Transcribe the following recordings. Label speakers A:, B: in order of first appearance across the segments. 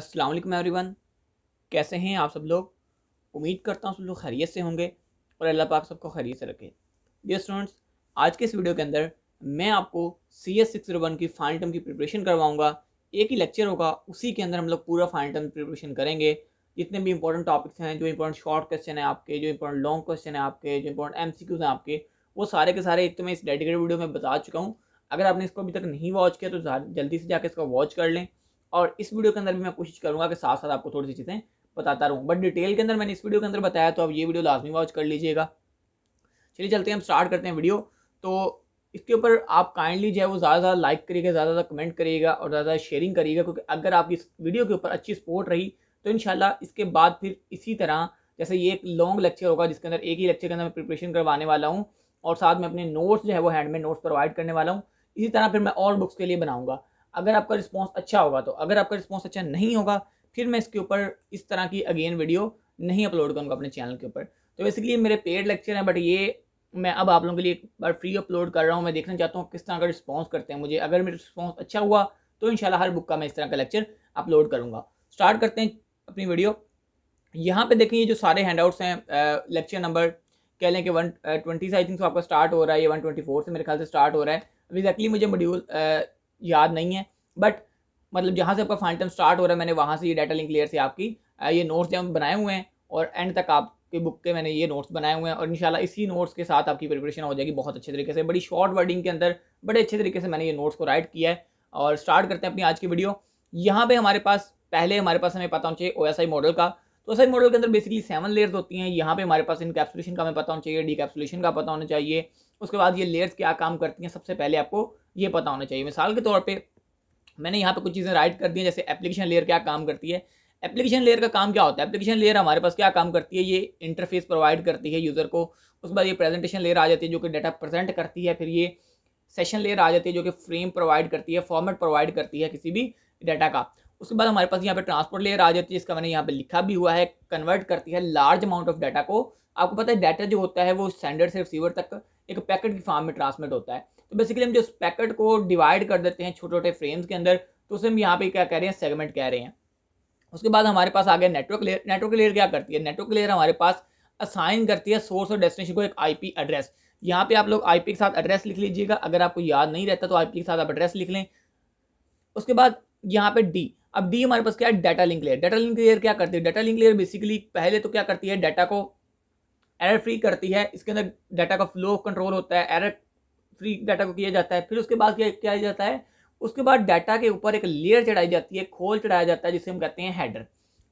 A: अस्सलाम वालेकुम एवरीवन कैसे हैं आप सब लोग उम्मीद करता हूँ सब लोग खैरियत से होंगे और अल्लाह पाक सबको खैरियत से रखे डियर स्टूडेंट्स आज के इस वीडियो के अंदर मैं आपको सी एस सिक्स वन की फाइनल टर्म की प्रिपरेशन करवाऊँगा एक ही लेक्चर होगा उसी के अंदर हम लोग पूरा फाइनल टर्म प्रिपरेशन करेंगे जितने भी इंपॉर्टेंट टॉपिक्स हैं जो इंपॉर्टेंट शॉर्ट क्वेश्चन है आपके जो इंपॉर्टेंट लॉन्ग क्वेश्चन है आपके जो इंपॉर्टेंट एम सी क्यूज़ हैं आपके वो सारे के सारे एक तो मैं इस डेडिकेटेड वीडियो में बता चुका हूँ अगर आपने इसको अभी तक नहीं वॉच किया तो जल्दी से जाकर इसको वॉच कर लें और इस वीडियो के अंदर भी मैं कोशिश करूँगा कि साथ साथ आपको थोड़ी सी चीज़ें बताता रहूँ बट डिटेल के अंदर मैंने इस वीडियो के अंदर बताया तो आप ये वीडियो लाजमी वॉच कर लीजिएगा चलिए चलते हैं हम स्टार्ट करते हैं वीडियो तो इसके ऊपर आप काइंडली जो है वो ज़्यादा ज़्यादा लाइक करिएगा ज़्यादा ज़्यादा कमेंट करिएगा और ज़्यादा शेयरिंग करिएगा क्योंकि अगर आपकी इस वीडियो के ऊपर अच्छी सपोर्ट रही तो इन इसके बाद फिर इसी तरह जैसे ये एक लॉन्ग लेक्चर होगा जिसके अंदर एक ही लेक्चर के अंदर मैं प्रिपरेशन करवाने वाला हूँ और साथ में अपने नोट्स जो है वो हैंडमेड नोट्स प्रोवाइड करने वाला हूँ इसी तरह फिर मैं और बुक्स के लिए बनाऊँगा अगर आपका रिस्पॉन्स अच्छा होगा तो अगर आपका रिस्पॉन्स अच्छा नहीं होगा फिर मैं इसके ऊपर इस तरह की अगेन वीडियो नहीं अपलोड करूँगा अपने चैनल के ऊपर तो बेसिकली मेरे पेड लेक्चर हैं बट ये मैं अब आप लोगों के लिए एक बार फ्री अपलोड कर रहा हूँ मैं देखना चाहता हूँ किस तरह का रिस्पॉन्स करते हैं मुझे अगर मेरा रिस्पॉन्स अच्छा हुआ तो शाला हर बुक का मैं इस तरह का लेक्चर अपलोड करूँगा स्टार्ट करते हैं अपनी वीडियो यहाँ पे देखें ये जो सारे हैंड आउट्स हैं लेक्चर नंबर कह लें कि वन ट्वेंटी से आई थिंक आपका स्टार्ट हो रहा है ये वन ट्वेंटी फोर से मेरे ख्याल से स्टार्ट हो रहा है अब एग्जैक्टली मुझे मॉड्यूल याद नहीं है बट मतलब जहाँ से आपका फाइनल स्टार्ट हो रहा है मैंने वहाँ से ये डाटा लिंक लेयर से आपकी ये नोट्स जब बनाए हुए हैं और एंड तक आपके बुक के मैंने ये नोट्स बनाए हुए हैं और इंशाल्लाह इसी नोट्स के साथ आपकी प्रिपरेशन हो जाएगी बहुत अच्छे तरीके से बड़ी शॉर्ट वर्डिंग के अंदर बड़े अच्छे तरीके से मैंने ये नोट्स को राइट किया है और स्टार्ट करते हैं अपनी आज की वीडियो यहाँ पर हमारे पास पहले हमारे पास हमें पता होना चाहिए ओ मॉडल का तो आई मॉडल के अंदर बेसिकली सेवन लेयर्स होती हैं यहाँ पे हमारे पास कैप्सुलेशन का हमें पता होना चाहिए डी कैप्सुलेशन का पता होना चाहिए उसके बाद ये लेयर्स क्या काम करती हैं सबसे पहले आपको ये पता होना चाहिए मिसाल के तौर पर मैंने यहाँ पर कुछ चीज़ें राइट कर दी जैसे एप्लीकेशन लेयर क्या काम करती है एप्लीकेशन लेयर का काम क्या होता है एप्लीकेशन लेयर हमारे पास क्या काम करती है ये इंटरफेस प्रोवाइड करती है यूज़र को उसके बाद ये प्रेजेंटेशन लेयर आ जाती है जो कि डाटा प्रेजेंट करती है फिर ये सेशन लेयर आ जाती है जो कि फ्रेम प्रोवाइड करती है फॉर्मेट प्रोवाइड करती है किसी भी डाटा का उसके बाद हमारे पास यहाँ पे ट्रांसपोर्ट लेयर आ जाती है जिसका मैंने यहाँ पे लिखा भी हुआ है कन्वर्ट करती है लार्ज अमाउंट ऑफ डाटा को आपको पता है डाटा जो होता है वो स्टैंडर्ड से रिसीवर तक एक पैकेट की फॉर्म में ट्रांसमिट होता है तो बेसिकली हम जो पैकेट को डिवाइड कर देते हैं छोटे छोटे फ्रेम्स के अंदर तो उसे हम यहाँ पे क्या कह रहे हैं सेगमेंट कह रहे हैं उसके बाद हमारे पास आ गया नेटवर्क लेयर नेटवर्क लेयर क्या करती है नेटवर्क लेयर हमारे पास असाइन करती है सोर्स और डेस्टिनेशन को एक आईपी एड्रेस यहाँ पे आप लोग आईपी के साथ एड्रेस लिख लीजिएगा अगर आपको याद नहीं रहता तो आईपी के साथ आप एड्रेस लिख लें उसके बाद यहाँ पे डी अब डी हमारे पास क्या है data link layer data link layer क्या करती है डाटा लिंक लेयर बेसिकली पहले तो क्या करती है डाटा को एरर फ्री करती है इसके अंदर डाटा का फ्लो कंट्रोल होता है एरर फ्री डाटा को किया जाता है फिर उसके बाद क्या किया जाता है उसके बाद डाटा के ऊपर एक लेयर चढ़ाई जाती है खोल चढ़ाया जाता है जिसे हम कहते हैं हैडर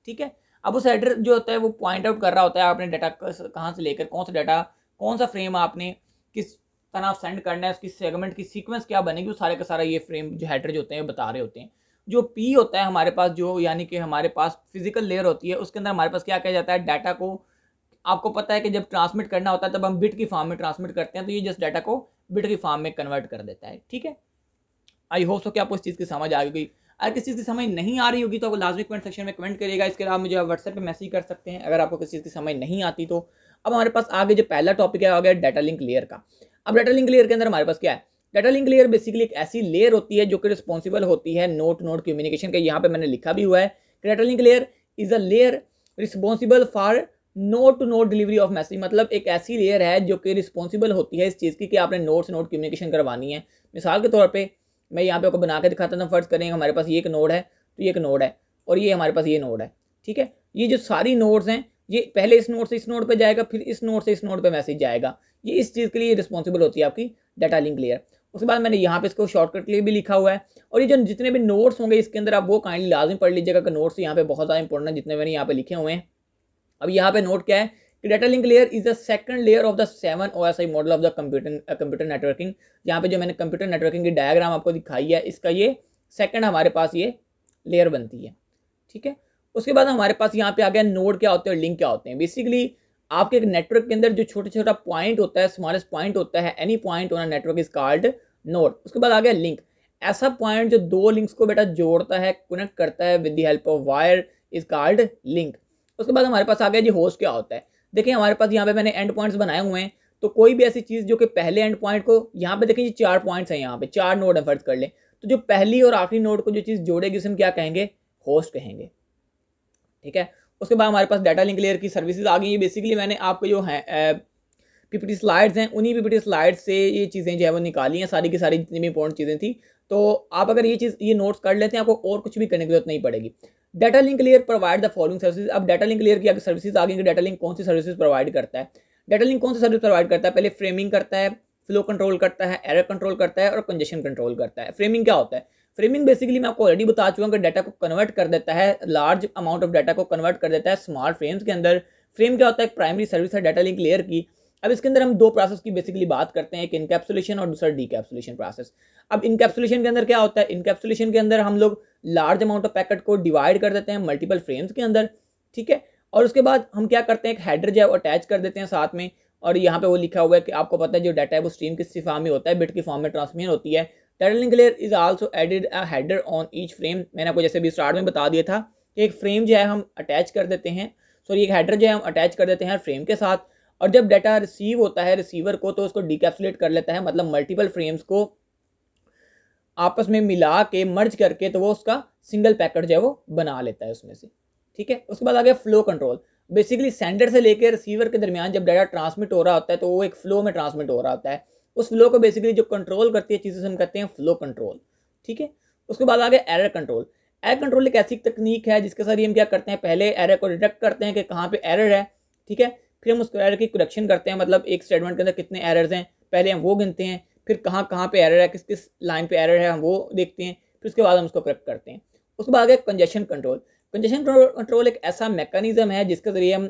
A: ठीक है अब उस हैडर जो होता है वो पॉइंट आउट कर रहा होता है आपने डाटा कहाँ से लेकर कौन सा डाटा कौन सा फ्रेम आपने किस तरह सेंड करना है उसकी सेगमेंट की सीक्वेंस क्या बनेगी वो सारे का सारा ये फ्रेम जो हैडर जो होते हैं बता रहे होते हैं जो पी होता है हमारे पास जो यानी कि हमारे पास फिजिकल लेयर होती है उसके अंदर हमारे पास क्या किया जाता है डाटा को आपको पता है कि जब ट्रांसमिट करना होता है तब हम बिट की फॉर्म में ट्रांसमिट करते हैं तो ये जस्ट डाटा को बिट की फॉर्म में कन्वर्ट कर देता है ठीक है आई होप सो कि आपको इस चीज़ की समझ आ गई अगर किसी चीज़ की समझ नहीं आ रही होगी तो आप लाजमी कमेंट सेक्शन में कमेंट करिएगा इसके अलावा मुझे आप व्हाट्सएप पर मैसेज कर सकते हैं अगर आपको किसी चीज़ की समझ नहीं आती तो अब हमारे पास आगे जो पहला टॉपिक है आ गया डाटा लिंक लेयर का अब डाटा लिंक लेयर के अंदर हमारे पास क्या है डाटा लिंक लेयर बेसिकली एक ऐसी लेयर होती है जो कि रिस्पॉन्सिबल होती है नोट नोट कम्युनिकेशन के यहाँ पर मैंने लिखा भी हुआ है कि data link layer is a layer responsible for node to node delivery of message मतलब एक ऐसी लेयर है जो कि रिस्पॉन्सिबल होती है इस चीज़ की कि आपने नोट से नोट कम्युनिकेशन करवानी है मिसाल के तौर पर मैं यहाँ पे आपको बना के दिखाता था फर्ज करें हमारे पास ये एक नोड है तो ये एक नोड है और ये हमारे पास ये नोड है ठीक है ये जो सारी नोट्स हैं ये पहले इस नोट से इस नोट पे जाएगा फिर इस नोट से इस नोट पे मैसेज जाएगा ये इस चीज़ के लिए रिस्पॉन्सिबल होती है आपकी डाटा लिंक लेयर उसके बाद मैंने यहाँ पे इसको शॉर्टकट के लिए भी लिखा हुआ है और ये जो जितने भी नोट्स होंगे इसके अंदर आप वो काइंडली लाजमी पढ़ लीजिएगा कि नोट्स यहाँ पे बहुत ज़्यादा इंपॉर्टेंट है जितने मैंने यहाँ पे लिखे हुए हैं अब यहाँ पे नोट क्या है कि data link layer is the second layer of the seven O S I model of the computer computer networking यहाँ पे जो मैंने कंप्यूटर नेटवर्किंग की डायग्राम आपको दिखाई है इसका ये सेकंड हमारे पास ये लेयर बनती है ठीक है उसके बाद हमारे पास यहाँ पे आ गया नोड क्या होते हैं लिंक क्या होते हैं बेसिकली आपके नेटवर्क के अंदर जो छोटा छोटा पॉइंट होता है स्मॉलेस्ट पॉइंट होता है any point on network is called node उसके बाद आ गया लिंक ऐसा पॉइंट जो दो लिंक्स को बेटा जोड़ता है कनेक्ट करता है with the help of wire is called link उसके बाद हमारे पास आ गया जी होस्ट क्या होता है देखिए हमारे पास यहाँ पे मैंने एंड पॉइंट्स बनाए हुए हैं तो कोई भी ऐसी चीज़ जो कि पहले एंड पॉइंट को यहाँ पे देखें जी चार पॉइंट्स हैं यहाँ पे चार नोड है कर लें तो जो पहली और आखिरी नोड को जो चीज़ जोड़ेगी उसमें क्या कहेंगे होस्ट कहेंगे ठीक है उसके बाद हमारे पास डाटा लिंक लेयर की सर्विसेज आ गई हैं बेसिकली मैंने आपके जो है पीपीटी स्लाइड्स हैं उन्हीं पीपीटी स्लाइड्स से ये चीज़ें जो है वो निकाली हैं सारी की सारी जितनी भी इंपॉर्टेंट चीज़ें थी तो आप अगर ये चीज़ ये नोट्स कर लेते हैं आपको और कुछ भी करने की जरूरत नहीं पड़ेगी data link layer provide the following services अब डाटा लिंक लेयर की अगर सर्विसेज आ गई डाटा लिंक कौन सी सर्विसेज प्रोवाइड करता है डाटा लिंक कौन सी सर्विस प्रोवाइड करता है पहले फ्रेमिंग करता है फ्लो कंट्रोल करता है एरर कंट्रोल करता है और कंजेशन कंट्रोल करता है फ्रेमिंग क्या होता है फ्रेमिंग बेसिकली मैं आपको ऑलरेडी बता चुका हूँ कि डाटा को कन्वर्ट कर देता है लार्ज अमाउंट ऑफ डाटा को कन्वर्ट कर देता है स्मार्ट फ्रेम्स के अंदर फ्रेम क्या होता है एक प्राइमरी सर्विस है डाटा लिंक लेयर की अब इसके अंदर हम दो प्रोसेस की बेसिकली बात करते हैं एक इनकैप्सुलेशन और दूसरा डीकैप्सुलेशन प्रोसेस अब इनकैप्सुलेशन के अंदर क्या होता है इनकैप्सुलेशन के अंदर हम लोग लार्ज अमाउंट ऑफ पैकेट को डिवाइड कर देते हैं मल्टीपल फ्रेम्स के अंदर ठीक है और उसके बाद हम क्या करते हैं एक हेडर जो है अटैच कर देते हैं साथ में और यहाँ पे वो लिखा हुआ है कि आपको पता है जो डाटा है वो स्ट्रीम किस फॉर्म में होता है बिट की फॉर्म में ट्रांसमिशन होती है data link layer is also added a header on each frame मैंने आपको जैसे भी स्टार्ट में बता दिया था कि एक फ्रेम जो है हम अटैच कर देते हैं सॉरी एक हेडर जो है हम अटैच कर देते हैं फ्रेम के साथ और जब डाटा रिसीव होता है रिसीवर को तो उसको डिकैप्सुलेट कर लेता है मतलब मल्टीपल फ्रेम्स को आपस में मिला के मर्ज करके तो वो उसका सिंगल पैकेट जो है वो बना लेता है उसमें से ठीक है उसके बाद आ गया फ्लो कंट्रोल बेसिकली सेंडर से लेकर रिसीवर के दरमियान जब डाटा ट्रांसमिट हो रहा होता है तो वो एक फ्लो में ट्रांसमिट हो रहा होता है उस फ्लो को बेसिकली जो कंट्रोल करती है चीज़ें हम कहते हैं फ्लो कंट्रोल ठीक है उसके बाद आ गया एरर कंट्रोल एरर कंट्रोल एक ऐसी तकनीक है जिसके साथ ही हम क्या करते हैं पहले एरर को डिटेक्ट करते हैं कि कहाँ पे एरर है ठीक है फिर हम उसको एरर की करेक्शन करते हैं मतलब एक स्टेटमेंट के अंदर कितने एरर्स हैं पहले हम वो गिनते हैं फिर कहाँ कहाँ पे एरर है किस किस लाइन पे एरर है हम वो देखते हैं फिर उसके बाद हम उसको करेक्ट करते हैं उसके बाद आगे कंजेशन कंट्रोल कंजेशन कंट्रोल एक ऐसा मेकानिजम है जिसके ज़रिए हम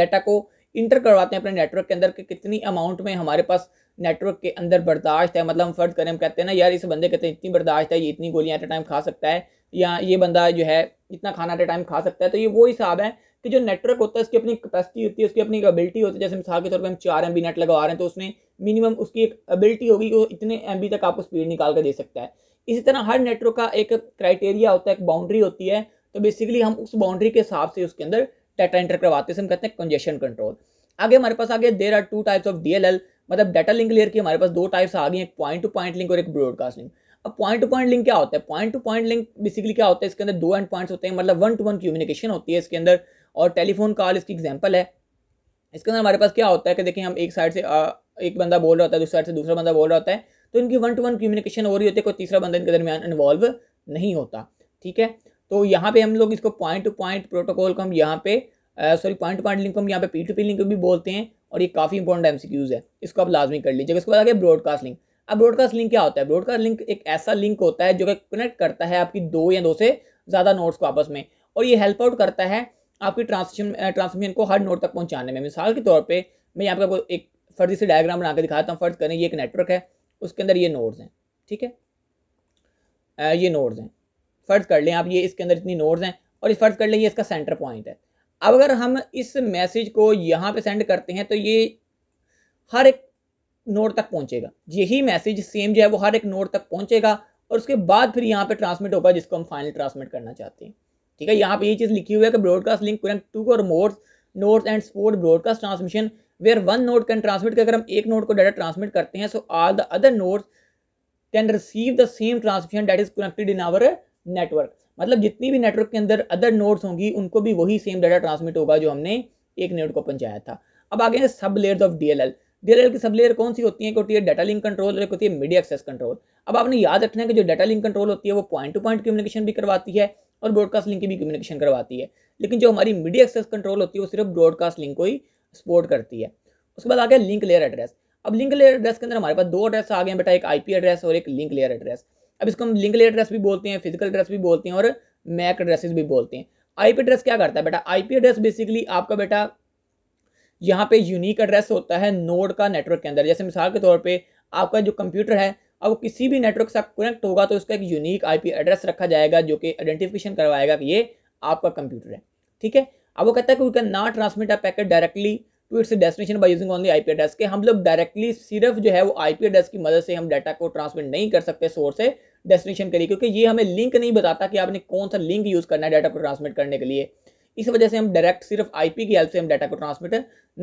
A: डाटा को इंटर करवाते हैं अपने नेटवर्क के अंदर कि कितनी अमाउंट में हमारे पास नेटवर्क के अंदर बर्दाश्त है मतलब हम फर्ज करें हम कहते हैं ना यार इस बंदे कहते हैं इतनी बर्दाश्त है ये इतनी गोलियाँ एट ए टाइम खा सकता है या ये बंदा जो है इतना खाना एट ए टाइम खा सकता है तो ये वो हिसाब है कि जो नेटवर्क होता है इसकी अपनी कैपेसिटी होती है उसकी अपनी एबिलिटी होती है जैसे मिसाल के तौर पर हम चार एम नेट लगा रहे हैं तो उसमें मिनिमम उसकी एक एबिलिटी होगी कि वो इतने एम तक आपको स्पीड निकाल कर दे सकता है इसी तरह हर नेटवर्क का एक क्राइटेरिया होता है एक बाउंड्री होती है तो बेसिकली हम उस बाउंड्री के हिसाब से उसके अंदर डाटा एंटर करवाते हैं हम कहते हैं कंजेशन कंट्रोल आगे हमारे पास आगे there are two types of DLL मतलब डाटा लिंक लेयर की हमारे पास दो टाइप्स आ गई एक पॉइंट टू पॉइंट लिंक और एक ब्रॉडकास्ट लिंक अब पॉइंट टू पॉइंट लिंक क्या होता है point to point link basically क्या होता है इसके अंदर दो एंड पॉइंट्स होते हैं मतलब वन टू वन कम्युनिकेशन होती है इसके अंदर और टेलीफोन कॉल इसकी एग्जाम्पल है इसके अंदर हमारे पास क्या होता है कि देखिए हम एक साइड से आ, एक बंदा बोल रहा होता है दूसरी साइड से दूसरा बंदा बोल रहा होता है तो इनकी वन टू वन कम्युनिकेशन हो रही होती है कोई तीसरा बंदा इनके दरमियान इन्वॉल्व नहीं होता ठीक है तो यहाँ पे हम लोग इसको पॉइंट टू पॉइंट प्रोटोकॉल को हम यहाँ पे sorry point to point link को हम यहाँ पे पी टू पी लिंक भी बोलते हैं और ये काफ़ी इंपॉर्टेंट एमसीक्यूज़ है इसको आप लाजमी कर लीजिए इसके बाद आगे ब्रॉडकास्ट लिंक अब ब्रॉडकास्ट लिंक क्या होता है ब्रॉडकास्ट लिंक एक ऐसा लिंक होता है जो कि कनेक्ट करता है आपकी दो या दो से ज़्यादा नोट्स को आपस में और ये हेल्प आउट करता है आपकी ट्रांसमिशन ट्रांसमिशन को हर नोट तक पहुंचाने में मिसाल के तौर पे मैं यहाँ पर आपको एक फर्जी से डायग्राम बना के दिखाता हूँ फर्ज करें ये एक नेटवर्क है उसके अंदर ये नोड्स हैं ठीक है ये नोड्स हैं फर्ज कर लें आप ये इसके अंदर इतनी नोड्स हैं और ये फर्ज कर लें ये इसका सेंटर पॉइंट है अब अगर हम इस मैसेज को यहाँ पे सेंड करते हैं तो ये हर एक नोड तक पहुँचेगा यही मैसेज सेम जो है वो हर एक नोड तक पहुँचेगा और उसके बाद फिर यहाँ पर ट्रांसमिट होगा जिसको हम फाइनल ट्रांसमिट करना चाहते हैं ठीक है यहाँ पे ये चीज़ लिखी हुई है कि broadcast link connect two or modes nodes and support broadcast transmission where one node can transmit कर अगर हम एक नोट को डाटा ट्रांसमिट करते हैं so all the other nodes can receive the same transmission that is connected in our network मतलब जितनी भी नेटवर्क के अंदर अदर नोट्स होंगी उनको भी वही सेम डाटा ट्रांसमिट होगा जो हमने एक नोट को पहुंचाया था अब आगे हैं सब लेयर्स ऑफ डी डीएलएल की सब लेयर कौन सी होती है होती है डाटा लिंक कंट्रोल और एक होती है मीडिया एक्सेस कंट्रोल अब आपने याद रखना है कि जो डाटा लिंक कंट्रोल होती है वो पॉइंट टू पॉइंट कम्युनिकेशन भी करवाती है और ब्रॉडकास्ट लिंक की भी कम्युनिकेशन करवाती है लेकिन जो हमारी मीडिया एक्सेस कंट्रोल होती है वो सिर्फ ब्रॉडकास्ट लिंक को ही सपोर्ट करती है उसके बाद आ गया लिंक लेयर एड्रेस अब लिंक लेयर एड्रेस के अंदर हमारे पास दो एड्रेस आ गए हैं बेटा एक आईपी एड्रेस और एक लिंक लेयर एड्रेस अब इसको हम लिंक लेयर एड्रेस भी बोलते हैं फिजिकल एड्रेस भी बोलते हैं और मैक एड्रेसेस भी बोलते हैं आईपी एड्रेस क्या करता है बेटा आईपी एड्रेस बेसिकली आपका बेटा यहाँ पे यूनिक एड्रेस होता है नोड का नेटवर्क के अंदर जैसे मिसाल के तौर पे आपका जो कंप्यूटर है अब किसी भी नेटवर्क से आप कनेक्ट होगा तो उसका एक यूनिक आईपी एड्रेस रखा जाएगा जो कि आइडेंटिफिकेशन करवाएगा कि ये आपका कंप्यूटर है ठीक है अब वो कहता है कि we can not transmit a packet directly to its destination by using only IP address के हम लोग डायरेक्टली सिर्फ जो है वो आईपी एड्रेस की मदद से हम डाटा को ट्रांसमिट नहीं कर सकते सोर्स से डेस्टिनेशन के लिए क्योंकि ये हमें लिंक नहीं बताता कि आपने कौन सा लिंक यूज़ करना है डाटा को ट्रांसमिट करने के लिए इस वजह से हम डायरेक्ट सिर्फ आईपी की हेल्प से हम डाटा को ट्रांसमिट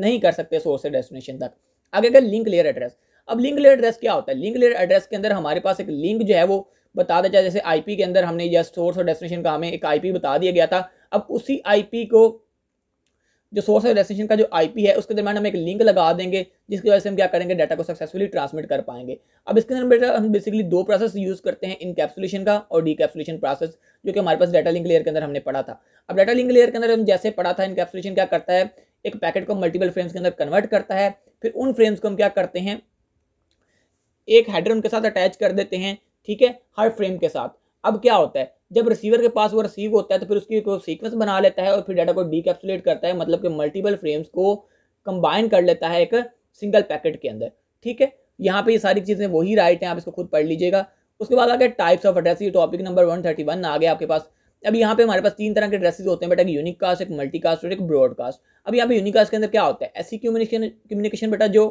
A: नहीं कर सकते सोर्स से डेस्टिनेशन तक आगे का लिंक लेयर एड्रेस अब लिंक लेड एड्रेस क्या होता है लिंक लेड एड्रेस के अंदर हमारे पास एक लिंक जो है वो बता दिया जैसे आई के अंदर हमने या सोर्स और डेस्टिनेशन का हमें एक आई बता दिया गया था अब उसी आई को जो सोर्स और डेस्टिनेशन का जो आई है उसके दरमियान हम एक लिंक लगा देंगे जिसकी वजह से हम क्या करेंगे डाटा को सक्सेसफुली ट्रांसमिट कर पाएंगे अब इसके अंदर बेटा हम बेसिकली दो प्रोसेस यूज़ करते हैं इनकैप्सुलेशन का और डीकैप्सुलेशन प्रोसेस जो कि हमारे पास डाटा लिंक लेयर के अंदर हमने पढ़ा था अब डाटा लिंक लेयर के अंदर हम जैसे पढ़ा था इनकैप्सुलेशन क्या करता है एक पैकेट को मल्टीपल फ्रेम्स के अंदर कन्वर्ट करता है फिर उन फ्रेम्स को हम क्या करते हैं एक हेडर के साथ अटैच कर देते हैं ठीक है हर फ्रेम के साथ अब क्या होता है जब रिसीवर के पास वो रिसीव होता है तो फिर उसकी सीक्वेंस बना लेता है और फिर डाटा को डीकैप्सुलेट करता है मतलब कि मल्टीपल फ्रेम्स को कंबाइन कर लेता है एक सिंगल पैकेट के अंदर ठीक है यहाँ पे ये सारी चीज़ें वही राइट हैं आप इसको खुद पढ़ लीजिएगा उसके बाद आ गया टाइप्स ऑफ एड्रेस ये topic number one thirty one आ गया आपके पास अब यहाँ पे हमारे पास तीन तरह के ड्रेसेस होते हैं बेटा एक यूनिक कास्ट एक मल्टी कास्ट और एक ब्रॉडकास्ट अब यहाँ पे यूनिक कास्ट के अंदर क्या होता है ऐसी कम्युनिकेशन कम्युनिकेशन बेटा जो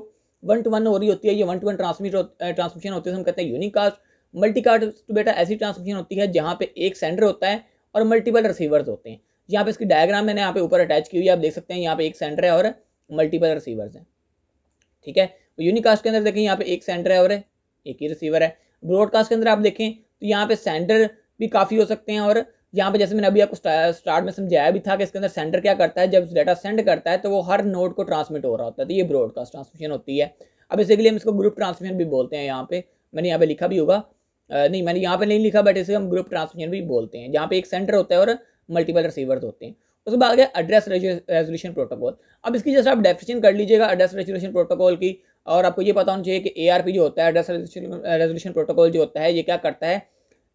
A: वन टू वन हो रही होती है ये one two one transmit transmission होती है हम कहते हैं यूनिकास्ट मल्टीकास्ट तो बेटा ऐसी ट्रांसमिशन होती है जहाँ पे एक सेंडर होता है और मल्टीपल रिसीवर्स होते हैं यहाँ पे इसकी डायग्राम मैंने यहाँ पे ऊपर अटैच की हुई है आप देख सकते हैं यहाँ पे एक सेंडर है और मल्टीपल रिसीवर्स हैं ठीक है यूनिकास्ट तो के अंदर देखें यहाँ पे एक सेंडर है और एक ही रिसीवर है ब्रॉडकास्ट के अंदर आप देखें तो यहाँ पे सेंडर भी काफ़ी हो सकते हैं और यहाँ पे जैसे मैंने अभी आपको स्टार्ट में समझाया भी था कि इसके अंदर सेंडर क्या करता है जब डाटा सेंड करता है तो वो हर नोड को ट्रांसमिट हो रहा होता है तो ये ब्रॉडकास्ट ट्रांसमिशन होती है अब इसके हम इसको ग्रुप ट्रांसमिशन भी बोलते हैं यहाँ पे मैंने यहाँ पे लिखा भी होगा नहीं मैंने यहाँ पे नहीं लिखा बट इसे हम ग्रुप ट्रांसमिशन भी बोलते हैं जहाँ पे एक सेंटर होता है और मल्टीपल रिसीवर्स होते हैं उसके बाद आ गया एड्रेस रेजोल्यूशन प्रोटोकॉल अब इसकी जैसे आप डेफिनेशन कर लीजिएगा एड्रेस रेजोल्यूशन प्रोटोकॉल की और आपको ये पता होना चाहिए कि ए जो होता है एड्रेस रेजोल्यूशन प्रोटोकॉल जो होता है ये क्या करता है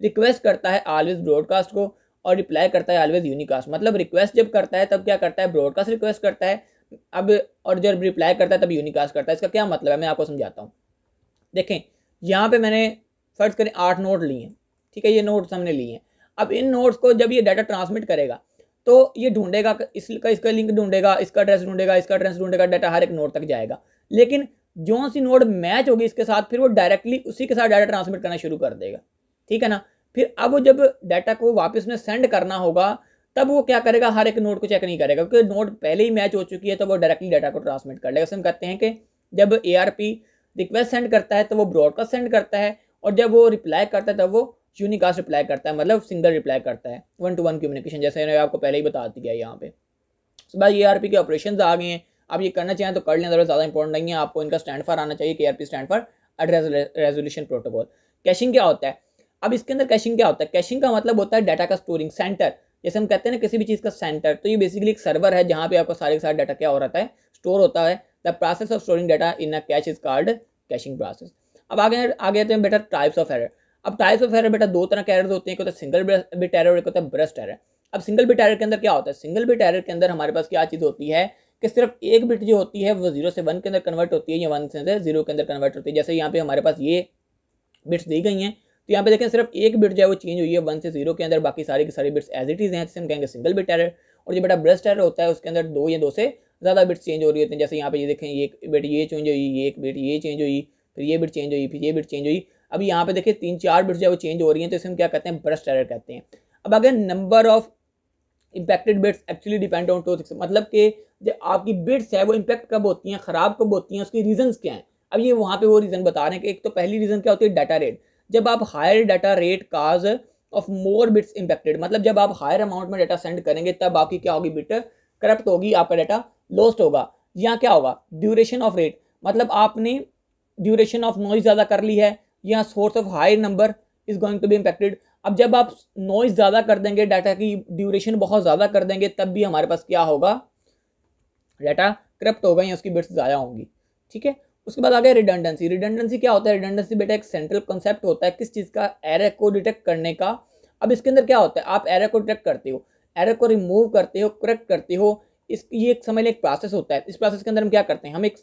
A: रिक्वेस्ट करता है आलवेज ब्रॉडकास्ट को और रिप्लाई करता है ऑलवेज यूनिकास्ट मतलब रिक्वेस्ट जब करता है तब क्या करता है ब्रॉडकास्ट रिक्वेस्ट करता है अब और जब रिप्लाई करता है तब यूनिकास्ट करता है इसका क्या मतलब है मैं आपको समझाता हूँ देखें यहाँ पे मैंने फर्ज करें आठ नोट लिए हैं ठीक है ये नोट्स हमने लिए हैं अब इन नोट्स को जब ये डाटा ट्रांसमिट करेगा तो ये ढूंढेगा इसका इसका लिंक ढूंढेगा इसका एड्रेस ढूंढेगा इसका एड्रेस ढूंढेगा डाटा हर एक नोट तक जाएगा लेकिन जो सी नोट मैच होगी इसके साथ फिर वो डायरेक्टली उसी के साथ डाटा ट्रांसमिट करना शुरू कर देगा ठीक है ना फिर अब जब डाटा को वापस में सेंड करना होगा तब वो क्या करेगा हर एक नोट को चेक नहीं करेगा क्योंकि नोट पहले ही मैच हो चुकी है तो वो डायरेक्टली डाटा को ट्रांसमिट कर लेगा हम कहते हैं कि जब ए रिक्वेस्ट सेंड करता है तो वो ब्रॉडकास्ट सेंड करता है और जब वो रिप्लाई करता है तब वो यूनिकास्ट रिप्लाई करता है मतलब सिंगल रिप्लाई करता है वन टू वन कम्युनिकेशन जैसे आपको पहले ही बता दिया यहाँ पे उसके बाद ए के ऑपरेशन आ गए हैं आप ये करना चाहें तो कर लें ज़्यादा इंपॉर्टेंट नहीं है आपको इनका स्टैंड फॉर आना चाहिए के stand for address resolution protocol caching क्या होता है अब इसके अंदर कैशिंग क्या होता है कैशिंग का मतलब होता है डाटा का स्टोरिंग सेंटर जैसे हम कहते हैं ना किसी भी चीज़ का सेंटर तो ये बेसिकली एक सर्वर है जहाँ पे आपका सारे सारा डाटा क्या हो रहा है स्टोर होता है the process of storing data in a cache is called caching process अब आगे आगे आते हैं बेटा टाइप्स ऑफ एरर अब टाइप्स ऑफ एरर बेटा दो तरह के एरर होते हैं एक होता है सिंगल बिट एरर एक होता है ब्रस्ट एरर अब सिंगल बिट एरर के अंदर क्या होता है सिंगल बिट एरर के अंदर हमारे पास क्या चीज़ होती है कि सिर्फ एक बिट जो होती है वो जीरो से वन के अंदर कन्वर्ट होती है या वन से जीरो के अंदर कन्वर्ट होती है जैसे यहाँ पे हमारे पास ये बिट्स दी गई हैं तो यहाँ पे देखें सिर्फ एक बिट जो है वो चेंज हुई है वन से जीरो के अंदर बाकी सारी की सारी बिट्स एज इट इज हैं जिसे हम कहेंगे सिंगल बिट एरर और जो बेटा ब्रेस्ट एरर होता है उसके अंदर दो या दो से ज़्यादा बिट्स चेंज हो रही होती हैं जैसे यहाँ पे ये देखें एक बिट ये चेंज हुई एक बिट ये चेंज हुई फिर ये बिट चेंज हुई फिर ये बिट चेंज हुई अब यहाँ पे देखें तीन चार बिट्स जो है वो चेंज हो रही हैं तो इसे हम क्या कहते हैं ब्रेस्ट एरर कहते हैं अब अगर number of impacted bits actually depend on to मतलब कि जो आपकी बिट्स है वो इम्पैक्ट कब होती हैं ख़राब कब होती हैं उसकी रीजन क्या हैं अब ये वहाँ पे वो रीज़न बता रहे हैं कि एक तो पहली रीज़न क्या होती है डाटा रेट जब आप higher data rate cause of more bits impacted मतलब जब आप हायर अमाउंट में डाटा सेंड करेंगे तब आपकी क्या होगी बिट करप्ट होगी आपका डाटा लॉस्ट होगा या क्या होगा ड्यूरेशन ऑफ रेट मतलब आपने ड्यूरेशन ऑफ नॉइज ज़्यादा कर ली है या source of higher number is going to be impacted अब जब आप नॉइज ज़्यादा कर देंगे डाटा की ड्यूरेशन बहुत ज़्यादा कर देंगे तब भी हमारे पास क्या होगा डाटा करप्ट होगा या उसकी बिट्स ज्यादा होंगी ठीक है उसके बाद आ गया रिडंडेंसी रिडंडेंसी क्या होता है रिडंडेंसी बेटा एक सेंट्रल कॉन्सेप्ट होता है किस चीज़ का एरे को डिटेक्ट करने का अब इसके अंदर क्या होता है आप एरे को डिटेक्ट करते हो एरे को रिमूव करते हो करेक्ट करते हो इस ये एक समय एक प्रोसेस होता है इस प्रोसेस के अंदर हम क्या करते हैं हम एक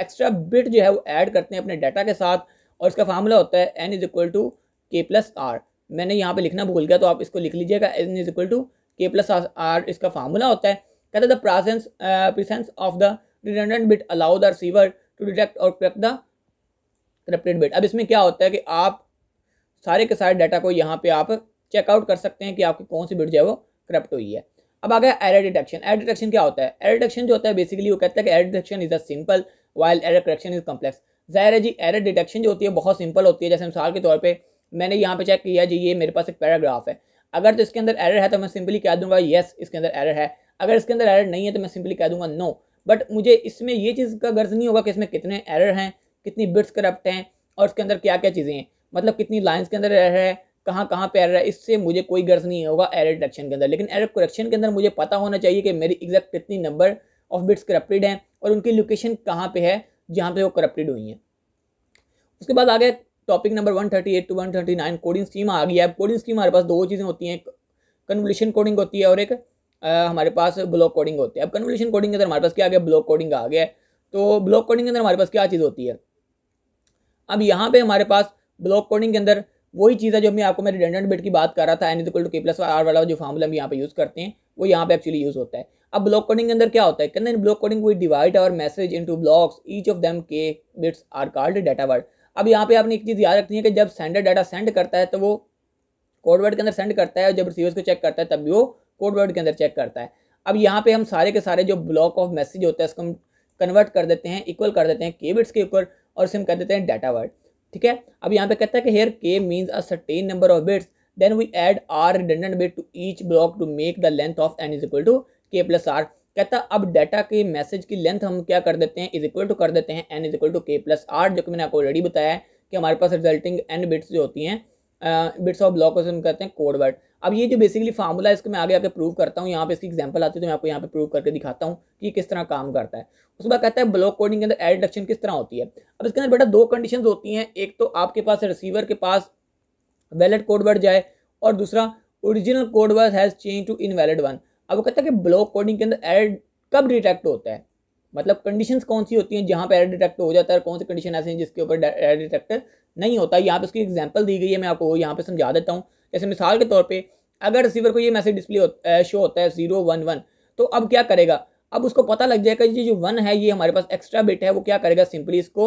A: एक्स्ट्रा बिट जो है वो ऐड करते हैं अपने डाटा के साथ और इसका फार्मूला होता है N is equal to K plus R मैंने यहाँ पे लिखना भूल गया तो आप इसको लिख लीजिएगा N is equal to K plus R इसका फार्मूला होता है कहते the presence presence of the redundant bit allow the receiver to detect or correct the corrupted bit अब इसमें क्या होता है कि आप सारे के सारे डाटा को यहाँ पे आप चेकआउट कर सकते हैं कि आपकी कौन सी बिट जो है वो करप्ट हुई है अब आ गया एरर डिटेक्शन एरर डिटेक्शन क्या होता है एरर डिटेक्शन जो होता है बेसिकली वो कहता है कि error detection is a simple while error correction is complex जाहिर है जी एरर डिटेक्शन जो होती है बहुत सिंपल होती है जैसे मिसाल के तौर पर मैंने यहाँ पे चेक किया जी ये मेरे पास एक पैराग्राफ है अगर तो इसके अंदर एरर है तो मैं सिंपली कह दूंगा येस इसके अंदर एरर है अगर इसके अंदर एरर नहीं है तो मैं सिंपली कह दूंगा नो बट मुझे इसमें ये चीज़ का गर्ज नहीं होगा कि इसमें कितने एरर हैं कितनी बिट्स करप्ट हैं और उसके अंदर क्या क्या चीज़ें हैं मतलब कितनी लाइन्स के अंदर एरर है कहाँ कहाँ पे एरर है इससे मुझे कोई गर्ज नहीं होगा एरर डिटेक्शन के अंदर लेकिन एरर करेक्शन के अंदर मुझे पता होना चाहिए कि मेरी एग्जैक्ट कितनी नंबर ऑफ बिट्स करप्टेड हैं और उनकी लोकेशन कहाँ पर है जहाँ पर वो करप्टेड हुई हैं उसके बाद आ गया topic number one two one coding scheme आ गई है कोडिंग स्कीम हमारे पास दो चीज़ें होती हैं कन्वल्यूशन कोडिंग होती है और एक हमारे पास ब्लॉक कोडिंग होती है अब कन्वलेशन कोडिंग के अंदर हमारे पास क्या आ गया ब्लॉक कोडिंग आ गया तो ब्लॉक कोडिंग के अंदर हमारे पास क्या चीज़ होती है अब यहाँ पे हमारे पास ब्लॉक कोडिंग के अंदर वही चीज़ है जो मैं आपको मैं रिडेंडेंट बिट की बात कर रहा था N equal to K plus R वाला जो फॉर्मूला हम यहाँ पे यूज़ करते हैं वो यहाँ पे एक्चुअली यूज़ होता है अब ब्लॉक कोडिंग के अंदर क्या होता है कहते हैं block coding we divide our message into blocks each of them K bits are called data word अब यहाँ पे आपने एक चीज़ याद रखनी है कि जब सेंडर डाटा सेंड करता है तो वो कोडवर्ड के अंदर सेंड करता है और जब रिसीवर्स को चेक करता है तब भी वो कोड वर्ड के अंदर चेक करता है अब यहाँ पे हम सारे के सारे जो ब्लॉक ऑफ मैसेज होता है उसको हम कन्वर्ट कर देते हैं इक्वल कर देते हैं के बिट्स के ऊपर और उसे हम कह देते हैं डाटा वर्ड ठीक है अब यहाँ पे कहता है कि here K means a certain number of bits then we add R redundant bit to each block to make the length of N is equal to K plus R कहता अब डाटा के मैसेज की length हम क्या कर देते हैं is equal to कर देते हैं N is equal to K plus R जो कि मैंने आपको ऑलरेडी बताया है कि हमारे पास रिजल्टिंग एन बिट्स जो होती हैं बिट्स ऑफ ब्लॉक उसे हम कहते हैं कोड वर्ड अब ये जो बेसिकली फार्मूला है इसको मैं आगे आके प्रूव करता हूँ यहाँ पे इसकी एग्जांपल आती है तो मैं आपको यहाँ पे प्रूव करके दिखाता हूँ कि किस तरह काम करता है उसके बाद कहता है ब्लॉक कोडिंग के अंदर एड डिडक्शन किस तरह होती है अब इसके अंदर बेटा दो कंडीशन होती हैं एक तो आपके पास रिसीवर के पास वैलिड कोड वर्ड जाए और दूसरा original code word has change to invalid one अब वो कहता है कि ब्लॉक कोडिंग के अंदर एड कब डिटेक्ट होता है मतलब कंडीशंस कौन सी होती हैं जहाँ पर एड डिटेक्ट हो जाता है कौन सी कंडीशन ऐसे हैं जिसके ऊपर एड डिटेक्ट नहीं होता यहाँ पे उसकी एग्जांपल दी गई है मैं आपको यहाँ पे समझा देता हूँ जैसे मिसाल के तौर पर अगर रिसीवर को ये मैसेज डिस्प्ले हो, शो होता है जीरो वन वन तो अब क्या करेगा अब उसको पता लग जाएगा ये जो वन है ये हमारे पास एक्स्ट्रा बिट है वो क्या करेगा सिंपली इसको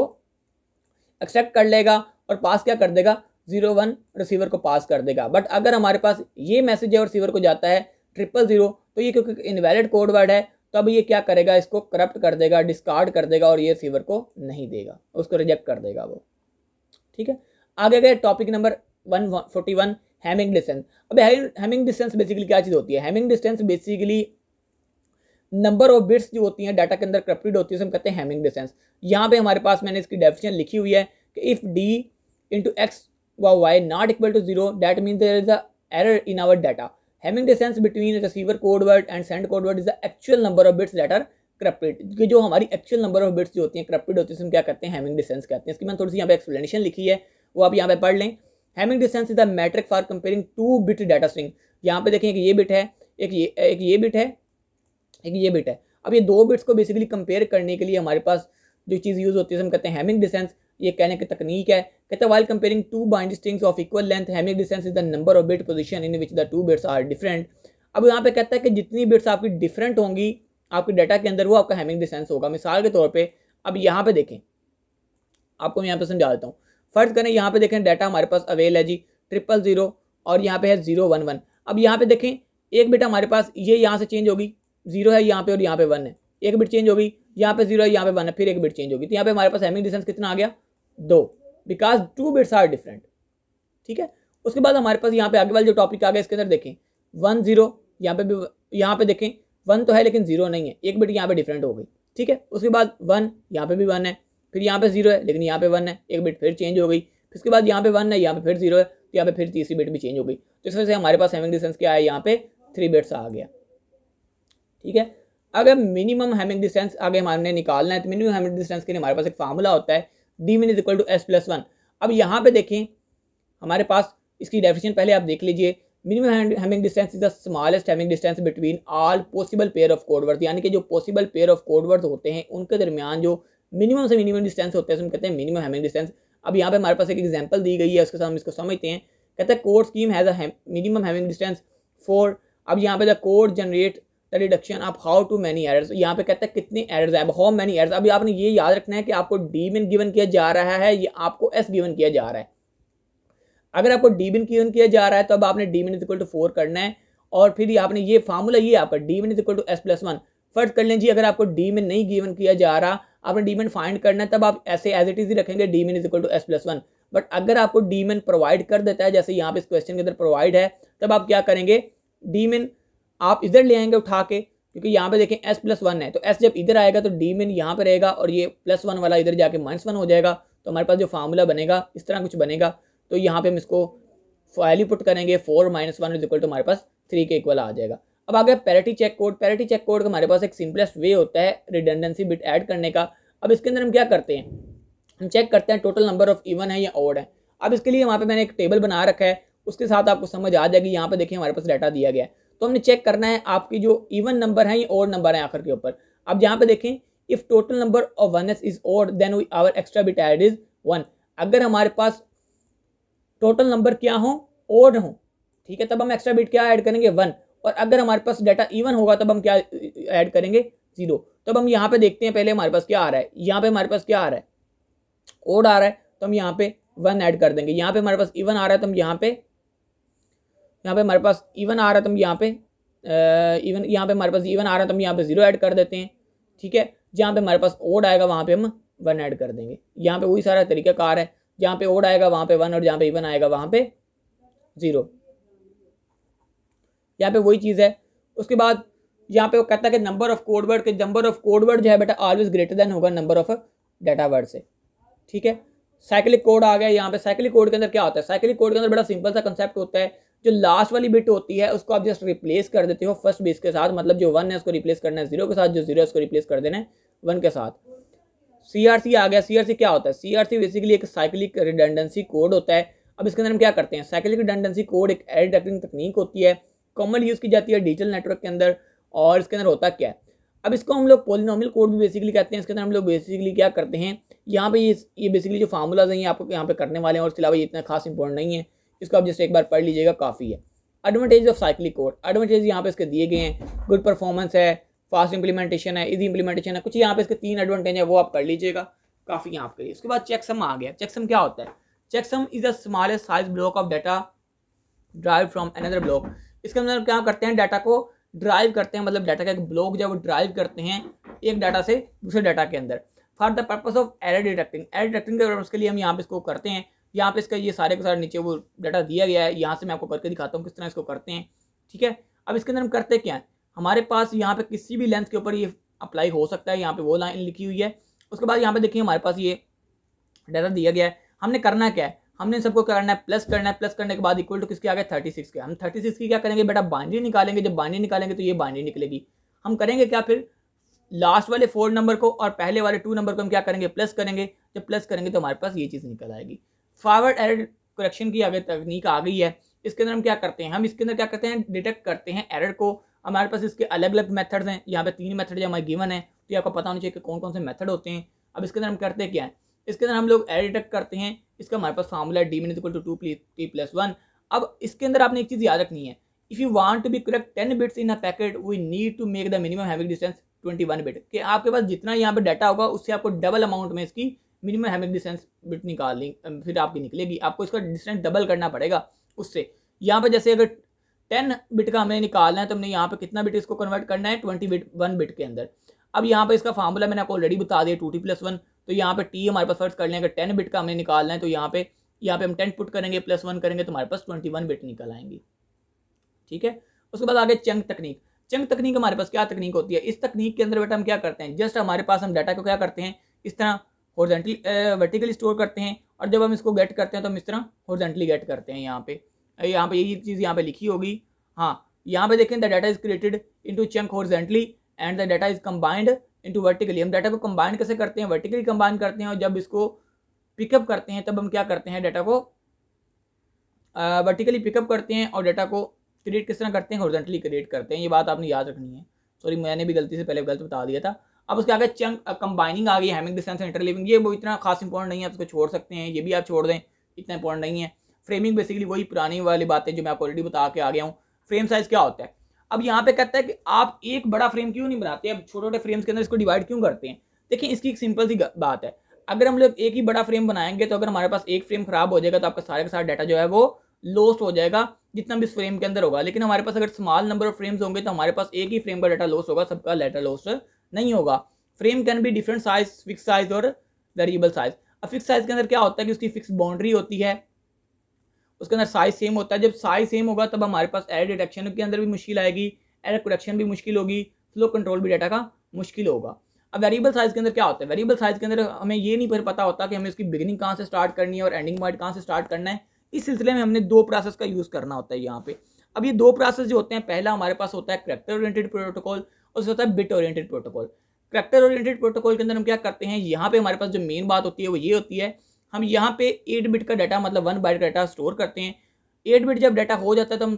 A: एक्सेप्ट कर लेगा और पास क्या कर देगा जीरो वन रिसीवर को पास कर देगा बट अगर हमारे पास ये मैसेज है और रिसीवर को जाता है ट्रिपल जीरो तो ये क्योंकि इनवैलिड कोड वर्ड है तो अब ये क्या करेगा इसको करप्ट कर देगा डिस्कार्ड कर देगा और ये रिसीवर को नहीं देगा उसको रिजेक्ट कर देगा वो ठीक है आगे गए topic number one forty one Hamming distance अब हैमिंग डिस्टेंस बेसिकली क्या चीज़ होती है Hamming distance basically number of bits जो होती हैं डाटा के अंदर करप्टेड होती है उसे हम कहते हैं हैमिंग डिस्टेंस यहाँ पे हमारे पास मैंने इसकी डेफिनेशन लिखी हुई है कि इफ़ डी इंटू एक्स व Y not equal to zero that mean there is a error in our data Hamming distance between receiver codeword and send codeword is the actual number of bits letter corrupted जो हमारी actual number of bits जो होती हैं corrupted होती है उसमें क्या करते हैं हैमिंग डिस्टेंस कहते हैं इसकी मैंने थोड़ी सी यहाँ पे एक्सप्लेनेशन लिखी है वो आप यहाँ पे पढ़ लें Hamming distance is the metric for comparing two bit data string यहाँ पे देखें एक ये बिट है एक ये एक ये बिट है एक ये बिट है अब ये दो बिट्स को बेसिकली कंपेयर करने के लिए हमारे पास जो चीज़ यूज़ होती है हम कहते हैं हैमिंग डिस्टेंस ये कहने की तकनीक है कहते हैं while comparing two binary strings of equal length Hamming distance is the number of bit position in which the two bits are different अब यहाँ पे कहता है कि जितनी बिट्स आपकी डिफरेंट होंगी आपके डाटा के अंदर वो आपका हैमिंग डिस्टेंस होगा मिसाल के तौर पर अब यहाँ पर देखें आपको मैं यहाँ पर समझा देता हूँ फर्ज करें यहाँ पे देखें डाटा हमारे पास अवेल है जी ट्रिपल जीरो और यहाँ पे है जीरो वन वन अब यहाँ पे देखें एक बिट हमारे पास ये यहाँ से चेंज होगी जीरो है यहाँ पे और यहाँ पे वन है एक बिट चेंज होगी यहाँ पे जीरो है यहाँ पे वन है फिर एक बिट चेंज होगी तो यहाँ पे हमारे पास एमिंग डिस्टेंस कितना आ गया दो because two bits are different ठीक है उसके बाद हमारे पास यहाँ पे आगे वाला जो टॉपिक आ गया इसके अंदर देखें वन जीरो यहाँ पे भी यहाँ पे देखें वन तो है लेकिन जीरो नहीं है एक बिट यहाँ पे डिफरेंट हो गई ठीक है उसके बाद वन यहाँ पे भी वन है फिर यहाँ पे जीरो है लेकिन यहाँ पे वन है एक बिट फिर चेंज हो गई फिर उसके बाद यहाँ पे वन है यहाँ पे फिर जीरो है तो यहाँ पे फिर तीसरी बिट भी चेंज हो गई तो इस वजह से हमारे पास हेमिंग डिस्टेंस क्या है यहाँ पे थ्री बिट्स आ गया ठीक है अगर मिनिमम हेमिंग डिस्टेंस आगे हमारे निकालना है तो मिनिमम हेमिंग डिस्टेंस के लिए हमारे पास एक फार्मूला होता है D min is equal to S plus one अब यहाँ पे देखें हमारे पास इसकी डेफिनेशन पहले आप देख लीजिए minimum Hamming distance is the smallest Hamming distance between all possible pair of codeword यानी कि जो पॉसिबल पेयर ऑफ कोडवर्थ होते हैं उनके दरमियान जो मिनिमम से मिनिमम डिस्टेंस होते हैं उसमें कहते हैं मिनिमम हैमिंग डिस्टेंस अब यहाँ पे हमारे पास एक एग्जाम्पल दी गई है उसके साथ हम इसको समझते हैं कहते हैं code scheme has a minimum hamming distance four अब यहाँ पे the code generate the deduction of how to many errors यहाँ पे कहता है कितने एरर्स है हाउ मैनी एरर्स अभी आपने ये याद रखना है कि आपको डी बिन गिवन किया जा रहा है ये आपको एस गिवन किया जा रहा है अगर आपको डी बिन गिवन किया जा रहा है तो अब आपने D min is equal to four करना है और फिर आपने ये फार्मूला ये आपका D min is equal to S plus one फर्ज कर लें जी अगर आपको डी में नहीं गिवन किया जा रहा आपने डीमन फाइंड करना है तब आप ऐसे एज इट इज ही रखेंगे D min is equal to S plus one but अगर आपको डीमन प्रोवाइड कर देता है जैसे यहाँ पे इस क्वेश्चन के अंदर प्रोवाइड है तब आप क्या करेंगे डीमन आप इधर ले आएंगे उठा के क्योंकि यहाँ पे देखें एस प्लस वन है तो एस जब इधर आएगा तो डी मिन यहाँ पर रहेगा और ये प्लस वन वाला इधर जाके माइनस वन हो जाएगा तो हमारे पास जो फार्मूला बनेगा इस तरह कुछ बनेगा तो यहाँ पे हम इसको वैल्यू पुट करेंगे four minus one is equal to हमारे पास थ्री के इक्वल आ जाएगा अब आगे parity check code parity check code का हमारे पास एक सिंपलेस्ट वे होता है रिडेंडेंसी बिट ऐड करने का अब इसके अंदर हम क्या करते हैं हम चेक करते हैं टोटल नंबर ऑफ इवन है या ऑड है अब इसके लिए वहाँ पे मैंने एक टेबल बना रखा है उसके साथ आपको समझ आ जाएगी यहाँ पे देखिए हमारे पास डाटा दिया गया है तो हमने चेक करना है आपकी जो इवन नंबर है या ओड नंबर है आखिर के ऊपर अब यहाँ पे देखें if total number of one is odd then our extra bit add is one अगर हमारे पास टोटल नंबर क्या हो ओड हो ठीक है तब हम एक्स्ट्रा बिट क्या ऐड करेंगे वन और अगर हमारे पास डाटा इवन होगा तब हम क्या ऐड करेंगे जीरो तब हम यहाँ पे देखते हैं पहले हमारे पास क्या आ रहा है यहाँ पे हमारे पास क्या आ रहा है ओड आ रहा है तो हम यहाँ पे वन ऐड कर देंगे यहाँ पे हमारे पास इवन आ रहा है तो हम यहाँ पे यहाँ पे हमारे पास इवन आ रहा है तो हम यहाँ पे इवन यहाँ पे हमारे पास इवन आ रहा है तो हम यहाँ पे जीरो ऐड कर देते हैं ठीक है जहाँ पे हमारे पास ओड आएगा वहाँ पे हम वन ऐड कर देंगे यहाँ पे वही सारा तरीका कार है जहाँ पे ओड आएगा वहाँ पे वन और जहाँ पे इवन आएगा वहाँ पे जीरो यहाँ पे वही चीज़ है उसके बाद यहाँ पे वो कहता है कि नंबर ऑफ कोड वर्ड के नंबर ऑफ कोड वर्ड जो है बेटा ऑलवेज ग्रेटर देन होगा नंबर ऑफ डाटा वर्ड से ठीक है साइकिलिक कोड आ गया यहाँ पे साइकिलिक कोड के अंदर क्या होता है साइकिलिक कोड के अंदर बड़ा सिंपल सा कंसेप्ट होता है जो लास्ट वाली बिट होती है उसको आप जस्ट रिप्लेस कर देते हो फर्स्ट बेस के साथ मतलब जो वन है उसको रिप्लेस करना है जीरो के साथ जो जीरो है उसको रिप्लेस कर देना है वन के साथ सी आर सी आ गया सी आर सी क्या होता है सी आर सी बेसिकली एक साइकिलिक रिडेंडेंसी कोड होता है अब इसके अंदर हम क्या करते हैं साइकिलिक रिडेंडेंसी कोड एक एडिटिंग तकनीक होती है कॉमन यूज़ की जाती है डिजिटल नेटवर्क के अंदर और इसके अंदर होता क्या है अब इसको हम लोग पोलिनोमियल कोड भी बेसिकली कहते हैं इसके अंदर हम लोग बेसिकली क्या करते हैं यहाँ पे ये ये बेसिकली जो फार्मूलाज हैं ये आपको यहाँ पे करने वाले हैं और इसके अलावा ये इतना खास इंपॉर्टेंट नहीं है इसको आप जस्ट एक बार पढ़ लीजिएगा काफ़ी है advantage of cyclic code advantage यहाँ पे इसके दिए गए हैं गुड परफॉर्मेंस है फास्ट इंप्लीमेंटेशन है इजी इंप्लीमेंटेशन है कुछ यहाँ पे इसके तीन एडवांटेज है वो आप कर लीजिएगा काफ़ी यहाँ आपके लिए उसके बाद चेकसम आ गया चेकसम क्या होता है checksum is the smallest size block of data drive from another block इसके अंदर क्या करते हैं डाटा को ड्राइव करते हैं मतलब डाटा का एक ब्लॉक जो है वो ड्राइव करते हैं एक डाटा से दूसरे डाटा के अंदर for the purpose of error detecting error detecting के लिए हम यहाँ पे इसको करते हैं यहाँ पे इसका ये सारे के सारे नीचे वो डाटा दिया गया है यहाँ से मैं आपको करके दिखाता हूँ किस तरह इसको करते हैं ठीक है अब इसके अंदर हम करते क्या है हमारे पास यहाँ पे किसी भी लेंथ के ऊपर ये अप्लाई हो सकता है यहाँ पे वो लाइन लिखी हुई है उसके बाद यहाँ पे देखिए हमारे पास ये डाटा दिया गया है हमने करना क्या है हमने सबको क्या करना है प्लस करना है प्लस करने के बाद इक्वल टू किसके आ गए थर्टी सिक्स के हम थर्टी सिक्स की क्या करेंगे बेटा बाउंड्री निकालेंगे जब बाउंड्री निकालेंगे तो ये बाउंड्री निकलेगी हम करेंगे क्या फिर लास्ट वाले फोर नंबर को और पहले वाले टू नंबर को हम क्या करेंगे प्लस करेंगे जब प्लस करेंगे तो हमारे पास ये चीज़ निकल आएगी फॉरवर्ड एरर करेक्शन की अगर तकनीक आ गई है इसके अंदर हम क्या करते हैं हम इसके अंदर क्या करते हैं डिटेक्ट करते हैं एरर को हमारे पास इसके अलग अलग मेथड्स हैं यहाँ पे तीन मेथड हमारे गिवन है तो आपको पता होना चाहिए कि कौन कौन से मेथड होते हैं अब इसके अंदर हम करते क्या है इसके अंदर हम लोग एड डिटेक्ट करते हैं इसका हमारे पास formula D min equal to two P plus one अब इसके अंदर आपने एक चीज़ याद रखनी है if you want to be correct ten bits in a packet we need to make the minimum hamming distance twenty one bit कि आपके पास जितना यहाँ पे डाटा होगा उससे आपको डबल अमाउंट में इसकी मिनिमम हैविंग डिस्टेंस बिट निकाल फिर आपकी निकलेगी आपको इसका डिस्टेंस डबल करना पड़ेगा उससे यहाँ पर जैसे अगर टेन बिट का हमें निकालना है तो हमने यहाँ पर कितना बिट इसको कन्वर्ट करना है ट्वेंटी बिट वन बिट के अंदर अब यहाँ पर इसका फार्मूला मैंने आपको ऑलरेडी बता दिया टू टी प्लस वन तो यहाँ पे टी हमारे पास फर्स्ट कर लेंगे टेन बिट का हमने निकालना है तो यहाँ पे यहाँ पे हम टेन पुट करेंगे प्लस वन करेंगे तो हमारे पास ट्वेंटी वन बिट निकल आएंगी ठीक है उसके बाद आगे चंग तकनीक चंग तकनीक हमारे पास क्या तकनीक होती है इस तकनीक के अंदर बेटा हम क्या करते हैं जस्ट हमारे पास हम डाटा को क्या करते हैं इस तरह हॉर्जेंटली वर्टिकली स्टोर करते हैं और जब हम इसको गेट करते हैं तो हम इस तरह हॉर्जेंटली गेट करते हैं यहाँ पे यहाँ पे यही चीज़ यहाँ पे लिखी होगी हाँ यहाँ पे देखें the data is created into chunk horizontally and the data is combined into vertically हम डाटा को कंबाइन कैसे करते हैं वर्टिकली कंबाइन करते हैं और जब इसको पिकअप करते हैं तब हम क्या करते हैं डाटा को वर्टिकली uh, पिकअप करते हैं और डाटा को क्रिएट किस तरह करते हैं हॉर्जेंटली क्रिएट करते हैं ये बात आपने याद रखनी है सॉरी मैंने भी गलती से पहले गलत बता दिया था अब उसके आगे चंक कंबाइनिंग आ गई हैमिंग डिस्टेंस इंटरलिविंग ये वो इतना खास इंपॉर्टेंट नहीं है आप उसको छोड़ सकते हैं ये भी आप छोड़ दें इतना इंपॉर्टेंट नहीं है फ्रेमिंग बेसिकली वही पुरानी वाली बातें जो मैं आप ऑलरेडी बता के आ गया हूँ फ्रेम साइज़ क्या होता है अब यहाँ पे कहता है कि आप एक बड़ा फ्रेम क्यों नहीं बनाते अब छोटे छोटे फ्रेम्स के अंदर इसको डिवाइड क्यों करते हैं देखिए इसकी एक सिंपल सी बात है अगर हम लोग एक ही बड़ा फ्रेम बनाएंगे तो अगर हमारे पास एक फ्रेम खराब हो जाएगा तो आपका सारे का सारा डाटा जो है वो लॉस हो जाएगा जितना भी इस फ्रेम के अंदर होगा लेकिन हमारे पास अगर स्मॉल नंबर ऑफ फ्रेम्स होंगे तो हमारे पास एक ही फ्रेम का डाटा लॉस होगा सबका डाटा लॉस नहीं होगा फ्रेम कैन भी डिफरेंट साइज फिक्स साइज और वेरिएबल साइज अब फिक्स साइज के अंदर क्या होता है कि उसकी फिक्स बाउंड्री होती है उसके अंदर साइज सेम होता है जब साइज सेम होगा तब हमारे पास एयर डिटेक्शन के अंदर भी मुश्किल आएगी एयर प्रोडक्शन भी मुश्किल होगी फ्लो कंट्रोल भी डाटा का मुश्किल होगा अब वेरिएबल साइज के अंदर क्या होता है वेरिएबल साइज के अंदर हमें ये नहीं फिर पता होता कि हमें इसकी बिगिनिंग कहाँ से स्टार्ट करनी है और एंडिंग पॉइंट कहाँ से स्टार्ट करना है इस सिलसिले में हमने दो प्रोसेस का यूज़ करना होता है यहाँ पे अब ये दो प्रोसेस जो होते हैं पहला हमारे पास होता है करेक्टर ओरिएंटेड प्रोटोकॉल और उससे होता है bit oriented protocol character oriented protocol के अंदर हम क्या करते हैं यहाँ पे हमारे पास जो मेन बात होती है वो ये होती है हम यहाँ पे एट बिट का डाटा मतलब वन बाइट का डाटा स्टोर करते हैं एट बिट जब डाटा हो जाता है तो हम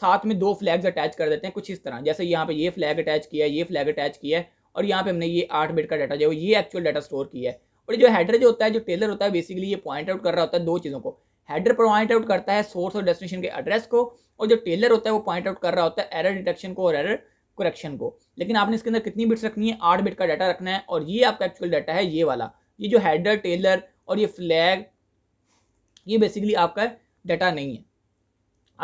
A: साथ में दो फ्लैग्स अटैच कर देते हैं कुछ इस तरह जैसे यहाँ पे ये फ्लैग अटैच किया है ये फ्लैग अटैच किया है और यहाँ पे हमने ये आठ बिट का डाटा जो है ये एक्चुअल डाटा स्टोर किया है और जो हैडर जो होता है जो टेलर होता है बेसिकली ये पॉइंट आउट कर रहा होता है दो चीज़ों को हैडर पॉइंट आउट करता है सोर्स और डेस्टिनेशन के एड्रेस को और जो टेलर होता है वो पॉइंट आउट कर रहा होता है एरर डिटेक्शन को और एरर करेक्शन को लेकिन आपने इसके अंदर कितनी बिट्स रखनी है आठ बिट का डाटा रखना है और ये आपका एक्चुअल डाटा है ये वाला ये जो हैडर टेलर और ये फ्लैग ये बेसिकली आपका डाटा नहीं है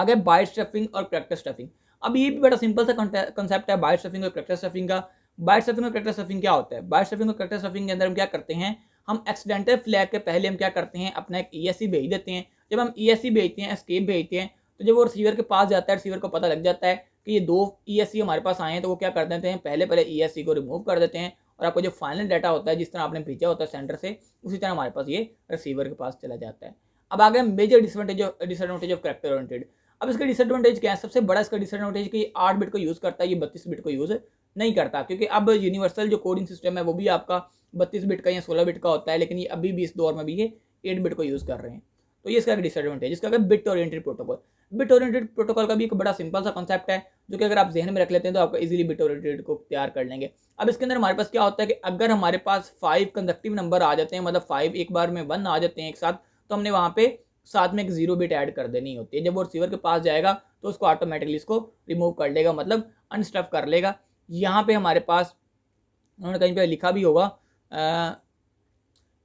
A: आगे बाइट स्टफिंग और करेक्टर स्टफिंग अब ये भी बड़ा सिंपल सा कंसेप्ट है बाइट स्टफिंग और करेक्टर स्टफिंग का बाइट स्टफिंग और करेक्टर स्टफिंग क्या होता है बाइट स्टफिंग और करेक्टर स्टफिंग के अंदर हम क्या करते हैं हम एक्सीडेंटल फ्लैग के पहले हम क्या करते हैं अपना एक ई e भेज देते हैं जब हम ई e भेजते हैं स्केप भेजते हैं तो जब वो रिसीवर के पास जाता है रिसीवर को पता लग जाता है कि ये दो ई e हमारे पास आए हैं तो वो क्या कर देते हैं पहले पहले ई को रिमूव कर देते हैं और आपका जो फाइनल डाटा होता है जिस तरह आपने भेजा होता है सेंटर से उसी तरह हमारे पास ये रिसीवर के पास चला जाता है अब आ गया major disadvantage of disadvantage of character oriented अब इसका डिसएडवांटेज क्या है सबसे बड़ा इसका डिसएडवांटेज कि आठ बिट को यूज़ करता है ये बत्तीस बिट को यूज़ नहीं करता क्योंकि अब यूनिवर्सल जो कोडिंग सिस्टम है वो भी आपका बत्तीस बिट का या सोलह बिट का होता है लेकिन ये अभी भी इस दौर में भी ये एट बिट को यूज़ कर रहे हैं तो ये इसका एक डिसएडवांटेज इसका अगर bit oriented protocol bit oriented protocol का भी एक बड़ा सिंपल सा कॉन्सेप्ट है जो कि अगर आप जहन में रख लेते हैं तो आपको इजीली बिट ओरिएंटेड को तैयार कर लेंगे अब इसके अंदर हमारे पास क्या होता है कि अगर हमारे पास फाइव कंजक्टिव नंबर आ जाते हैं मतलब फाइव एक बार में वन आ जाते हैं एक साथ तो हमने वहाँ पे साथ में एक जीरो बिट ऐड कर देनी होती है जब वो रिसीवर के पास जाएगा तो उसको ऑटोमेटिकली इसको रिमूव कर लेगा मतलब अनस्टफ कर लेगा यहाँ पे हमारे पास उन्होंने कहीं पे लिखा भी होगा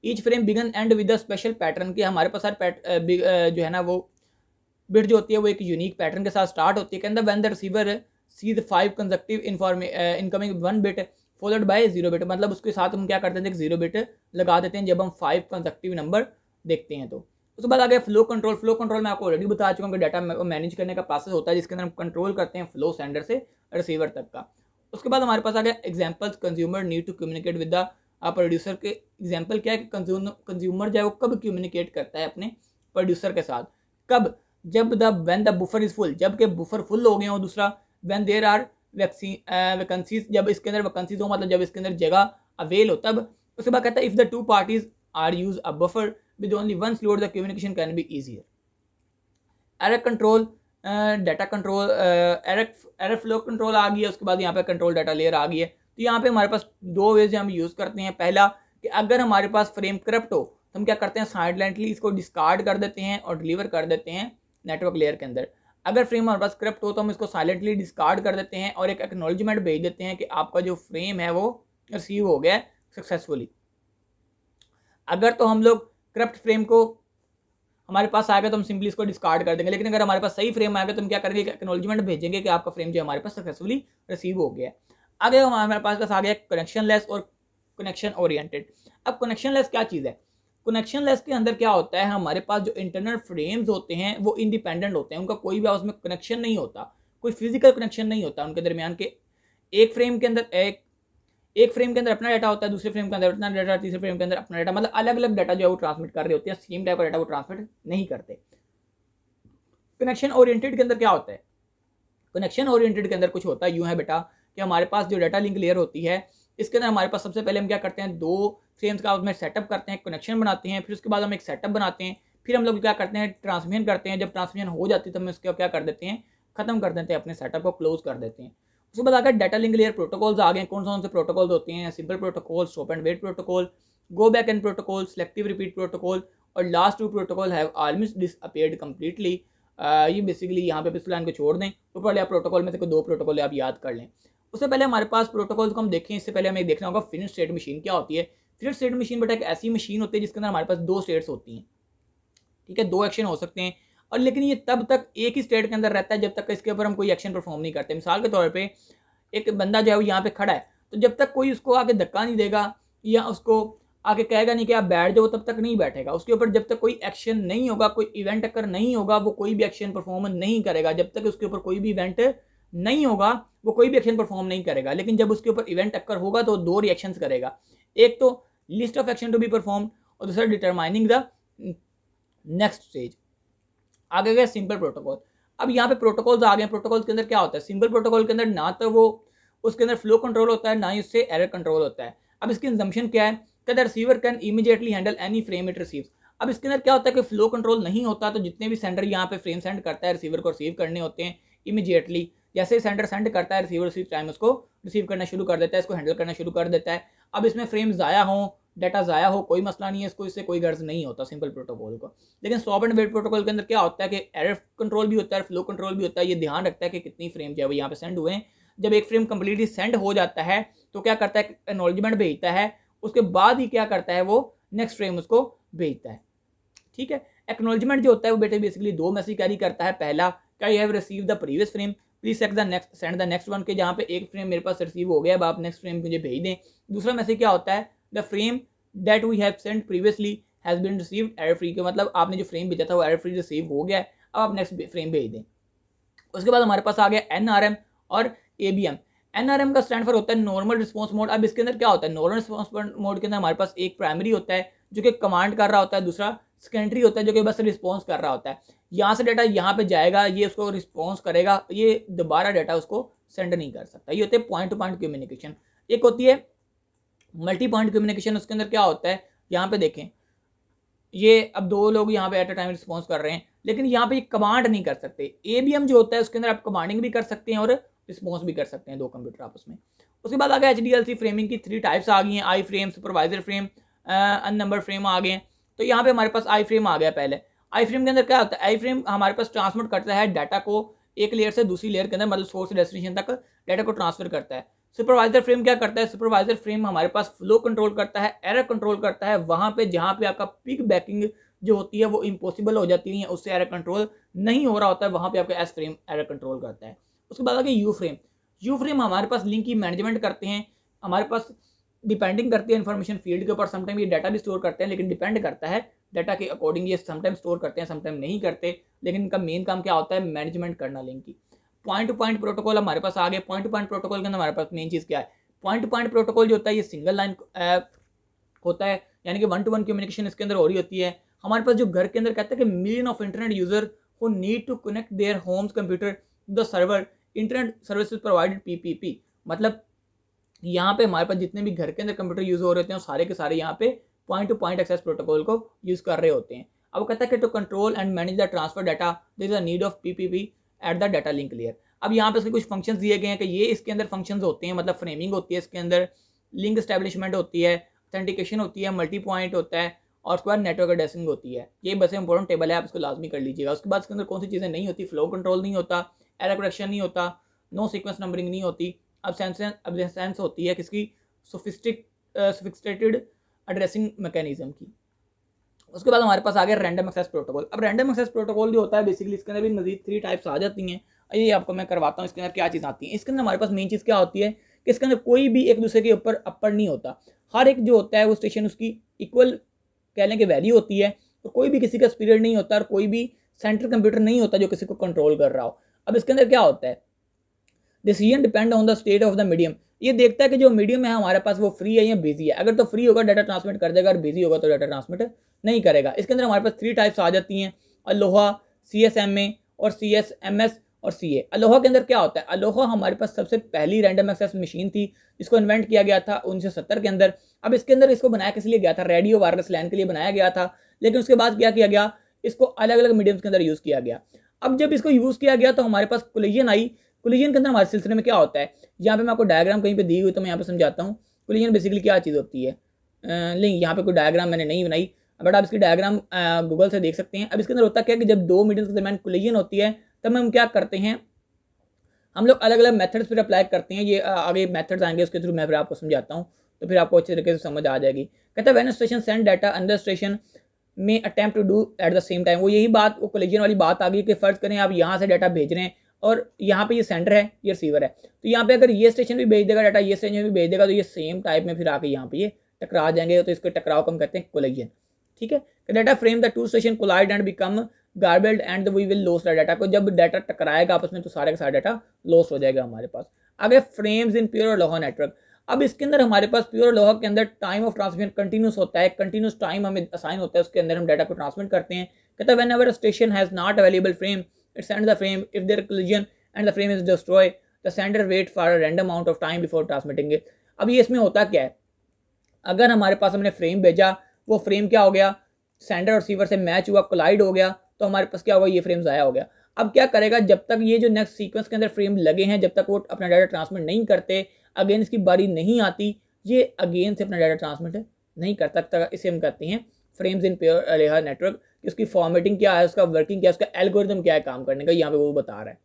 A: each frame begin end with a special pattern के हमारे पास हर जो है ना वो बिट जो होती है वो एक यूनिक पैटर्न के साथ स्टार्ट होती है हैं when the receiver see the five consecutive inform incoming one bit followed by zero bit मतलब उसके साथ हम क्या करते हैं जीरो बिट लगा देते हैं जब हम फाइव कंजक्टिव नंबर देखते हैं तो उसके बाद आ गया फ्लो कंट्रोल फ्लो कंट्रोल मैं आपको ऑलरेडी बता चुका हूँ कि डाटा मैनेज करने का प्रोसेस होता है जिसके अंदर हम कंट्रोल करते हैं फ्लो सेंडर से रिसीवर तक का उसके बाद हमारे पास आ गया examples consumer need to communicate with the आप प्रोड्यूसर के एग्जाम्पल क्या है कि कंज्यूमर कंज्यूमर जो है वो कब कम्युनिकेट करता है अपने प्रोड्यूसर के साथ कब जब the when the buffer is full जब के बुफर फुल हो गए हो दूसरा वैन देर आर वैक्सी वैकन्सीज जब इसके अंदर वैकन्सीज हो मतलब जब इसके अंदर जगह अवेल हो तब उसके बाद कहता है if the two parties are use a buffer with only one slot the communication can be easier error control data control error error flow control आ गई है उसके बाद यहाँ पर कंट्रोल डाटा लेयर आ गई है तो यहाँ पे हमारे पास दो वेज हम यूज़ करते हैं पहला कि अगर हमारे पास फ्रेम करप्ट हो तो हम क्या करते हैं साइडलाइटली इसको डिस्कार्ड कर देते हैं और डिलीवर कर देते हैं नेटवर्क लेयर के अंदर अगर फ्रेम हमारे पास करप्ट हो तो हम इसको साइलेंटली डिस्कार्ड कर देते हैं और एक एक्नोलॉजमेंट भेज देते हैं कि आपका जो फ्रेम है वो रिसीव हो गया सक्सेसफुली अगर तो हम लोग करप्ट फ्रेम को हमारे पास आएगा तो हम सिंपली इसको डिस्कार्ड कर देंगे लेकिन अगर हमारे पास सही फ्रेम आएगा तो हम क्या करेंगे एक्नोलॉजमेंट भेजेंगे कि आपका फ्रेम जो हमारे पास सक्सेसफुली रिसीव हो गया है आगे हमारे पास पास आ गया कनेक्शन लेस और कनेक्शन ओरिएंटेड अब कनेक्शन लेस क्या चीज़ है कनेक्शन लेस के अंदर क्या होता है हमारे पास जो इंटरनल फ्रेम्स होते हैं वो इंडिपेंडेंट होते हैं उनका कोई भी उसमें कनेक्शन नहीं होता कोई फिजिकल कनेक्शन नहीं होता उनके दरमियान के एक फ्रेम के अंदर एक एक फ्रेम के अंदर अपना डाटा होता है दूसरे फ्रेम के अंदर अपना डाटा तीसरे फ्रेम के अंदर अपना डाटा मतलब अलग अलग डाटा जो है वो ट्रांसमिट कर रहे होते हैं सेम टाइप का डाटा वो ट्रांसमिट नहीं करते कनेक्शन ओरिएंटेड के अंदर क्या होता है कनेक्शन ओरिएंटेड के अंदर कुछ होता है यूँ है बेटा कि हमारे पास जो डाटा लिंक लेयर होती है इसके अंदर हमारे पास सबसे पहले हम क्या करते हैं दो फ्रेम्स का उसमें सेटअप करते हैं कनेक्शन बनाते हैं फिर उसके बाद हम एक सेटअप बनाते हैं फिर हम लोग क्या करते हैं ट्रांसमिशन करते हैं जब ट्रांसमिशन हो जाती है तो हम उसके क्या कर देते हैं खत्म कर देते हैं अपने सेटअप को क्लोज कर देते हैं उसके बाद अगर डाटा लिंक लेयर प्रोटोकॉल्स आ गए कौन कौन से प्रोटोकॉल्स होते हैं simple protocol stop and wait protocol go back N protocol selective repeat protocol और last two protocol have almost disappeared completely ये बेसिकली यहाँ पे इस लाइन को छोड़ दें ऊपर वाले आप प्रोटोकॉल में से कोई दो प्रोटोकॉल आप याद कर लें उससे पहले हमारे पास प्रोटोकॉल को हम देखें इससे पहले हमें देखना होगा फिनिश स्टेट मशीन क्या होती है फिनिश स्टेट मशीन बेटा एक ऐसी मशीन होती है जिसके अंदर हमारे पास दो स्टेट्स होती हैं ठीक है दो एक्शन हो सकते हैं और लेकिन ये तब तक एक ही स्टेट के अंदर रहता है जब तक इसके ऊपर हम कोई एक्शन परफॉर्म नहीं करते मिसाल के तौर पर एक बंदा जो है वो यहाँ पर खड़ा है तो जब तक कोई उसको आके धक्का नहीं देगा या उसको आके कहेगा नहीं कि आप बैठ जाओ तब तक नहीं बैठेगा उसके ऊपर जब तक कोई एक्शन नहीं होगा कोई इवेंट अगर नहीं होगा वो कोई भी एक्शन परफॉर्म नहीं करेगा जब तक उसके ऊपर कोई भी इवेंट नहीं होगा वो कोई भी एक्शन परफॉर्म नहीं करेगा लेकिन जब उसके ऊपर इवेंट टक्कर होगा तो दो रिएक्शंस करेगा एक तो list of action to be perform और दूसरा डिटरमाइनिंग द नेक्स्ट स्टेज आगे गया सिंपल प्रोटोकॉल अब यहाँ पे प्रोटोकॉल्स आ गए प्रोटोकॉल के अंदर क्या होता है सिंपल प्रोटोकॉल के अंदर ना तो वो उसके अंदर फ्लो कंट्रोल होता है ना ही उससे एरर कंट्रोल होता है अब इसकी कंजम्पशन क्या है कहते receiver can immediately handle any frame it receive अब इसके अंदर क्या होता है कि फ्लो कंट्रोल नहीं होता तो जितने भी सेंडर यहाँ पे फ्रेम सेंड करता है रिसीवर को रिसीव करने होते हैं इमीजिएटली जैसे ही सेंडर सेंड करता है रिसीवर रिसीव टाइम उसको रिसीव करना शुरू कर देता है इसको हैंडल करना शुरू कर देता है अब इसमें फ्रेम ज़ाया हो डाटा ज़ाया हो कोई मसला नहीं है इसको इससे कोई गर्ज नहीं होता सिंपल प्रोटोकॉल को लेकिन स्टॉप एंड वेट प्रोटोकॉल के अंदर क्या होता है कि एयर कंट्रोल भी होता है फ्लो कंट्रोल भी होता है ये ध्यान रखता है कि कितनी फ्रेम जो है वो यहाँ पे सेंड हुए हैं जब एक फ्रेम कंप्लीटली सेंड हो जाता है तो क्या करता है एक्नोलॉजमेंट भेजता है उसके बाद ही क्या करता है वो नेक्स्ट फ्रेम उसको भेजता है ठीक है एक्नोलॉजमेंट जो होता है वो बेटे बेसिकली दो मैसेज कैरी करता है पहला क्या you have receive the previous frame please select the next send the next one के जहाँ पे एक फ्रेम मेरे पास रिसीव हो गया अब आप नेक्स्ट फ्रेम मुझे भेज दें दूसरा मैसेज क्या होता है the frame that we have send previously has been receive error free के मतलब आपने जो फ्रेम भेजा था वो एयर फ्री रिसीव हो गया अब आप नेक्स्ट फ्रेम भेज दें उसके बाद हमारे पास आ गया एन आर एम और ए बी एम एनआरएम का स्टैंड फॉर होता है नॉर्मल रिस्पॉन्स मोड अब इसके अंदर क्या होता है नॉर्मल रिस्पॉन्स मोड के अंदर हमारे पास एक प्राइमरी होता है जो कि कमांड कर रहा होता है दूसरा सेकेंडरी होता है जो कि बस रिस्पॉन्स कर रहा होता है यहाँ से डाटा यहाँ पे जाएगा ये उसको रिस्पॉन्स करेगा ये दोबारा डाटा उसको सेंड नहीं कर सकता ये होते हैं पॉइंट टू पॉइंट कम्युनिकेशन एक होती है मल्टी पॉइंट कम्युनिकेशन उसके अंदर क्या होता है यहाँ पे देखें ये अब दो लोग यहाँ पे एट अ टाइम रिस्पॉन्स कर रहे हैं लेकिन यहाँ पे कमांड नहीं कर सकते ए जो होता है उसके अंदर आप कमांडिंग भी कर सकते हैं और रिस्पॉन्स भी कर सकते हैं दो कंप्यूटर आपस में उसके बाद आ गया एच फ्रेमिंग की थ्री टाइप्स आ गई हैं I frame supervisor frame un number frame आ गए हैं तो यहाँ पे हमारे पास आई फ्रेम आ गया पहले आई फ्रेम के अंदर क्या होता है आई फ्रेम हमारे पास ट्रांसमिट करता है डाटा को एक लेयर से दूसरी लेयर के अंदर मतलब सोर्स डेस्टिनेशन तक डाटा को ट्रांसफर करता है सुपरवाइजर फ्रेम क्या करता है सुपरवाइजर फ्रेम हमारे पास फ्लो कंट्रोल करता है एरर कंट्रोल करता है वहाँ पे जहाँ पे आपका पिक बैकिंग जो होती है वो इम्पॉसिबल हो जाती है उससे एरर कंट्रोल नहीं हो रहा होता है वहाँ पर आपका एस फ्रेम एरर कंट्रोल करता है उसके बाद आ गया यू फ्रेम यू फ्रेम हमारे पास लिंक की मैनेजमेंट करते हैं हमारे पास डिपेंडिंग करते हैं इन्फॉर्मेशन फील्ड के ऊपर समटाइम ये डाटा भी स्टोर करते हैं लेकिन डिपेंड करता है डाटा के अकॉर्डिंग ये समटाइम स्टोर करते हैं समटाइम नहीं करते लेकिन इनका मेन काम क्या होता है मैनेजमेंट करना लिंक की पॉइंट टू पॉइंट प्रोटोकॉल हमारे पास आ पॉइंट टू पॉइंट प्रोटोकॉल के अंदर हमारे पास मेन चीज़ क्या है पॉइंट टू पॉइंट प्रोटोकॉल जो होता है ये सिंगल लाइन होता है यानी कि वन टू वन कम्युनिकेशन इसके अंदर हो रही होती है हमारे पास जो घर के अंदर कहते हैं कि million of internet user who need to connect their homes computer the server internet services provided PPP मतलब यहाँ पे हमारे पास जितने भी घर के अंदर कंप्यूटर यूज़ हो रहे होते हैं सारे के सारे यहाँ पे point to point access protocol को यूज़ कर रहे होते हैं अब कहता है कि to control and manage the transfer data this is need of PPP at the data link layer अब यहाँ पे उसके कुछ फंक्शन दिए गए हैं कि ये इसके अंदर फंक्शन होते हैं मतलब फ्रेमिंग होती है इसके अंदर लिंक स्टैब्लिशमेंट होती है ऑथेंटिकेशन होती है मल्टी पॉइंट होता है और उसके बाद नेटवर्क एड्रेसिंग होती है ये बस इंपॉर्टेंट टेबल है आप इसको लाजमी कर लीजिएगा उसके बाद इसके अंदर कौन सी चीज़ें नहीं होती फ्लो कंट्रोल नहीं होता एरा प्रोडक्शन नहीं होता नो सीक्वेंस नंबरिंग नहीं होती अब सेंस होती है किसकी सोफिस्टिक सोफिस्टेटेड एड्रेसिंग मैकेनिज्म की उसके बाद हमारे पास आ गया रैंडम एक्सेस प्रोटोकॉल अब रैंडम एक्सेस प्रोटोकॉल जो होता है बेसिकली इसके अंदर भी मजीद थ्री टाइप्स आ जाती हैं ये आपको मैं करवाता हूँ इसके अंदर क्या चीज़ आती है इसके अंदर हमारे पास मेन चीज़ क्या होती है कि इसके अंदर कोई भी एक दूसरे के ऊपर अपर नहीं होता हर एक जो होता है वो स्टेशन उसकी इक्वल कह लें कि वैल्यू होती है और कोई भी किसी का स्पीरियड नहीं होता और कोई भी सेंट्रल कंप्यूटर नहीं होता जो किसी को कंट्रोल कर रहा हो अब इसके अंदर क्या होता है decision depend on the state of the medium ये देखता है कि जो मीडियम है हमारे पास वो फ्री है या बिजी है अगर तो फ्री होगा डाटा ट्रांसमिट कर देगा और बिजी होगा तो डाटा ट्रांसमिट नहीं करेगा इसके अंदर हमारे पास थ्री टाइप्स आ जाती हैं ALOHA C S M A और सी एस एम एस और सी ए अलोहा के अंदर क्या होता है अलोहा हमारे पास सबसे पहली रैंडम एक्सेस मशीन थी जिसको इन्वेंट किया गया था उन्नीस के अंदर अब इसके अंदर इसको बनाया किस लिए गया था रेडियो वायरलेस लैन के लिए बनाया गया था लेकिन उसके बाद क्या किया गया इसको अलग अलग मीडियम्स के अंदर यूज़ किया गया अब जब इसको यूज़ किया गया तो हमारे पास कोलिजन आई कोलिजन के अंदर हमारे सिलसिले में क्या होता है यहाँ पे मैं आपको डायग्राम कहीं पे दी हुई तो मैं यहाँ पे समझाता हूँ कोलिजन बेसिकली क्या चीज़ होती है नहीं यहाँ पे कोई डायग्राम मैंने नहीं बनाई बट आप इसकी डायग्राम गूगल से देख सकते हैं अब इसके अंदर होता क्या है कि जब दो मीडियम के दरमियान कोलिजन होती है तब हम क्या करते हैं हम लोग अलग अलग मैथड्स फिर अप्लाई करते हैं ये आगे मैथड्स आएंगे उसके थ्रू मैं फिर आपको समझाता हूँ तो फिर आपको अच्छे तरीके से समझ आ जाएगी कहते हैं when station send data another station में attempt to do at the same time वो यही बात वो कोलिजन वाली बात आ गई कि फ़र्ज़ करें आप यहाँ से डाटा भेज रहे हैं और यहाँ पे ये सेंटर है ये रिसीवर है तो यहाँ पे अगर ये स्टेशन भी भेज देगा डाटा ये स्टेशन भी भेज देगा तो ये सेम टाइप में फिर आके यहाँ पे ये टकरा जाएंगे तो इसके टकराव को हम कहते हैं कोलेजन ठीक है data frame the two station collide and become garbled and we will loss the data को जब डाटा टकराएगा आपस में तो सारे का सारा डाटा लॉस हो जाएगा हमारे पास आगे frames in pure ALOHA network अब इसके अंदर हमारे पास प्योर लोहा के अंदर टाइम ऑफ ट्रांसमिशन कंटिन्यूस होता है कंटिन्यूस टाइम हमें असाइन होता है उसके अंदर हम डाटा को ट्रांसमिट करते हैं कहता है whenever station has not available frame it send the frame if there collision and the frame is destroy the sender wait for random amount of time before transmitting it अब ये इसमें होता क्या है अगर हमारे पास हमने फ्रेम भेजा वो फ्रेम क्या हो गया सेंडर और सीवर से मैच हुआ कोलाइड हो गया तो हमारे पास क्या होगा ये फ्रेम ज़ाया हो गया अब क्या करेगा जब तक ये जो नेक्स्ट सीक्वेंस के अंदर फ्रेम लगे हैं जब तक वो अपना डाटा ट्रांसमिट नहीं करते अगेन इसकी बारी नहीं आती ये अगेन से अपना डाटा ट्रांसमिट नहीं कर सकता इसे हम कहते हैं frames in pure ALOHA network कि उसकी फॉर्मेटिंग क्या है उसका वर्किंग क्या है उसका एल्गोरिदम क्या है काम करने का यहाँ पे वो बता रहा है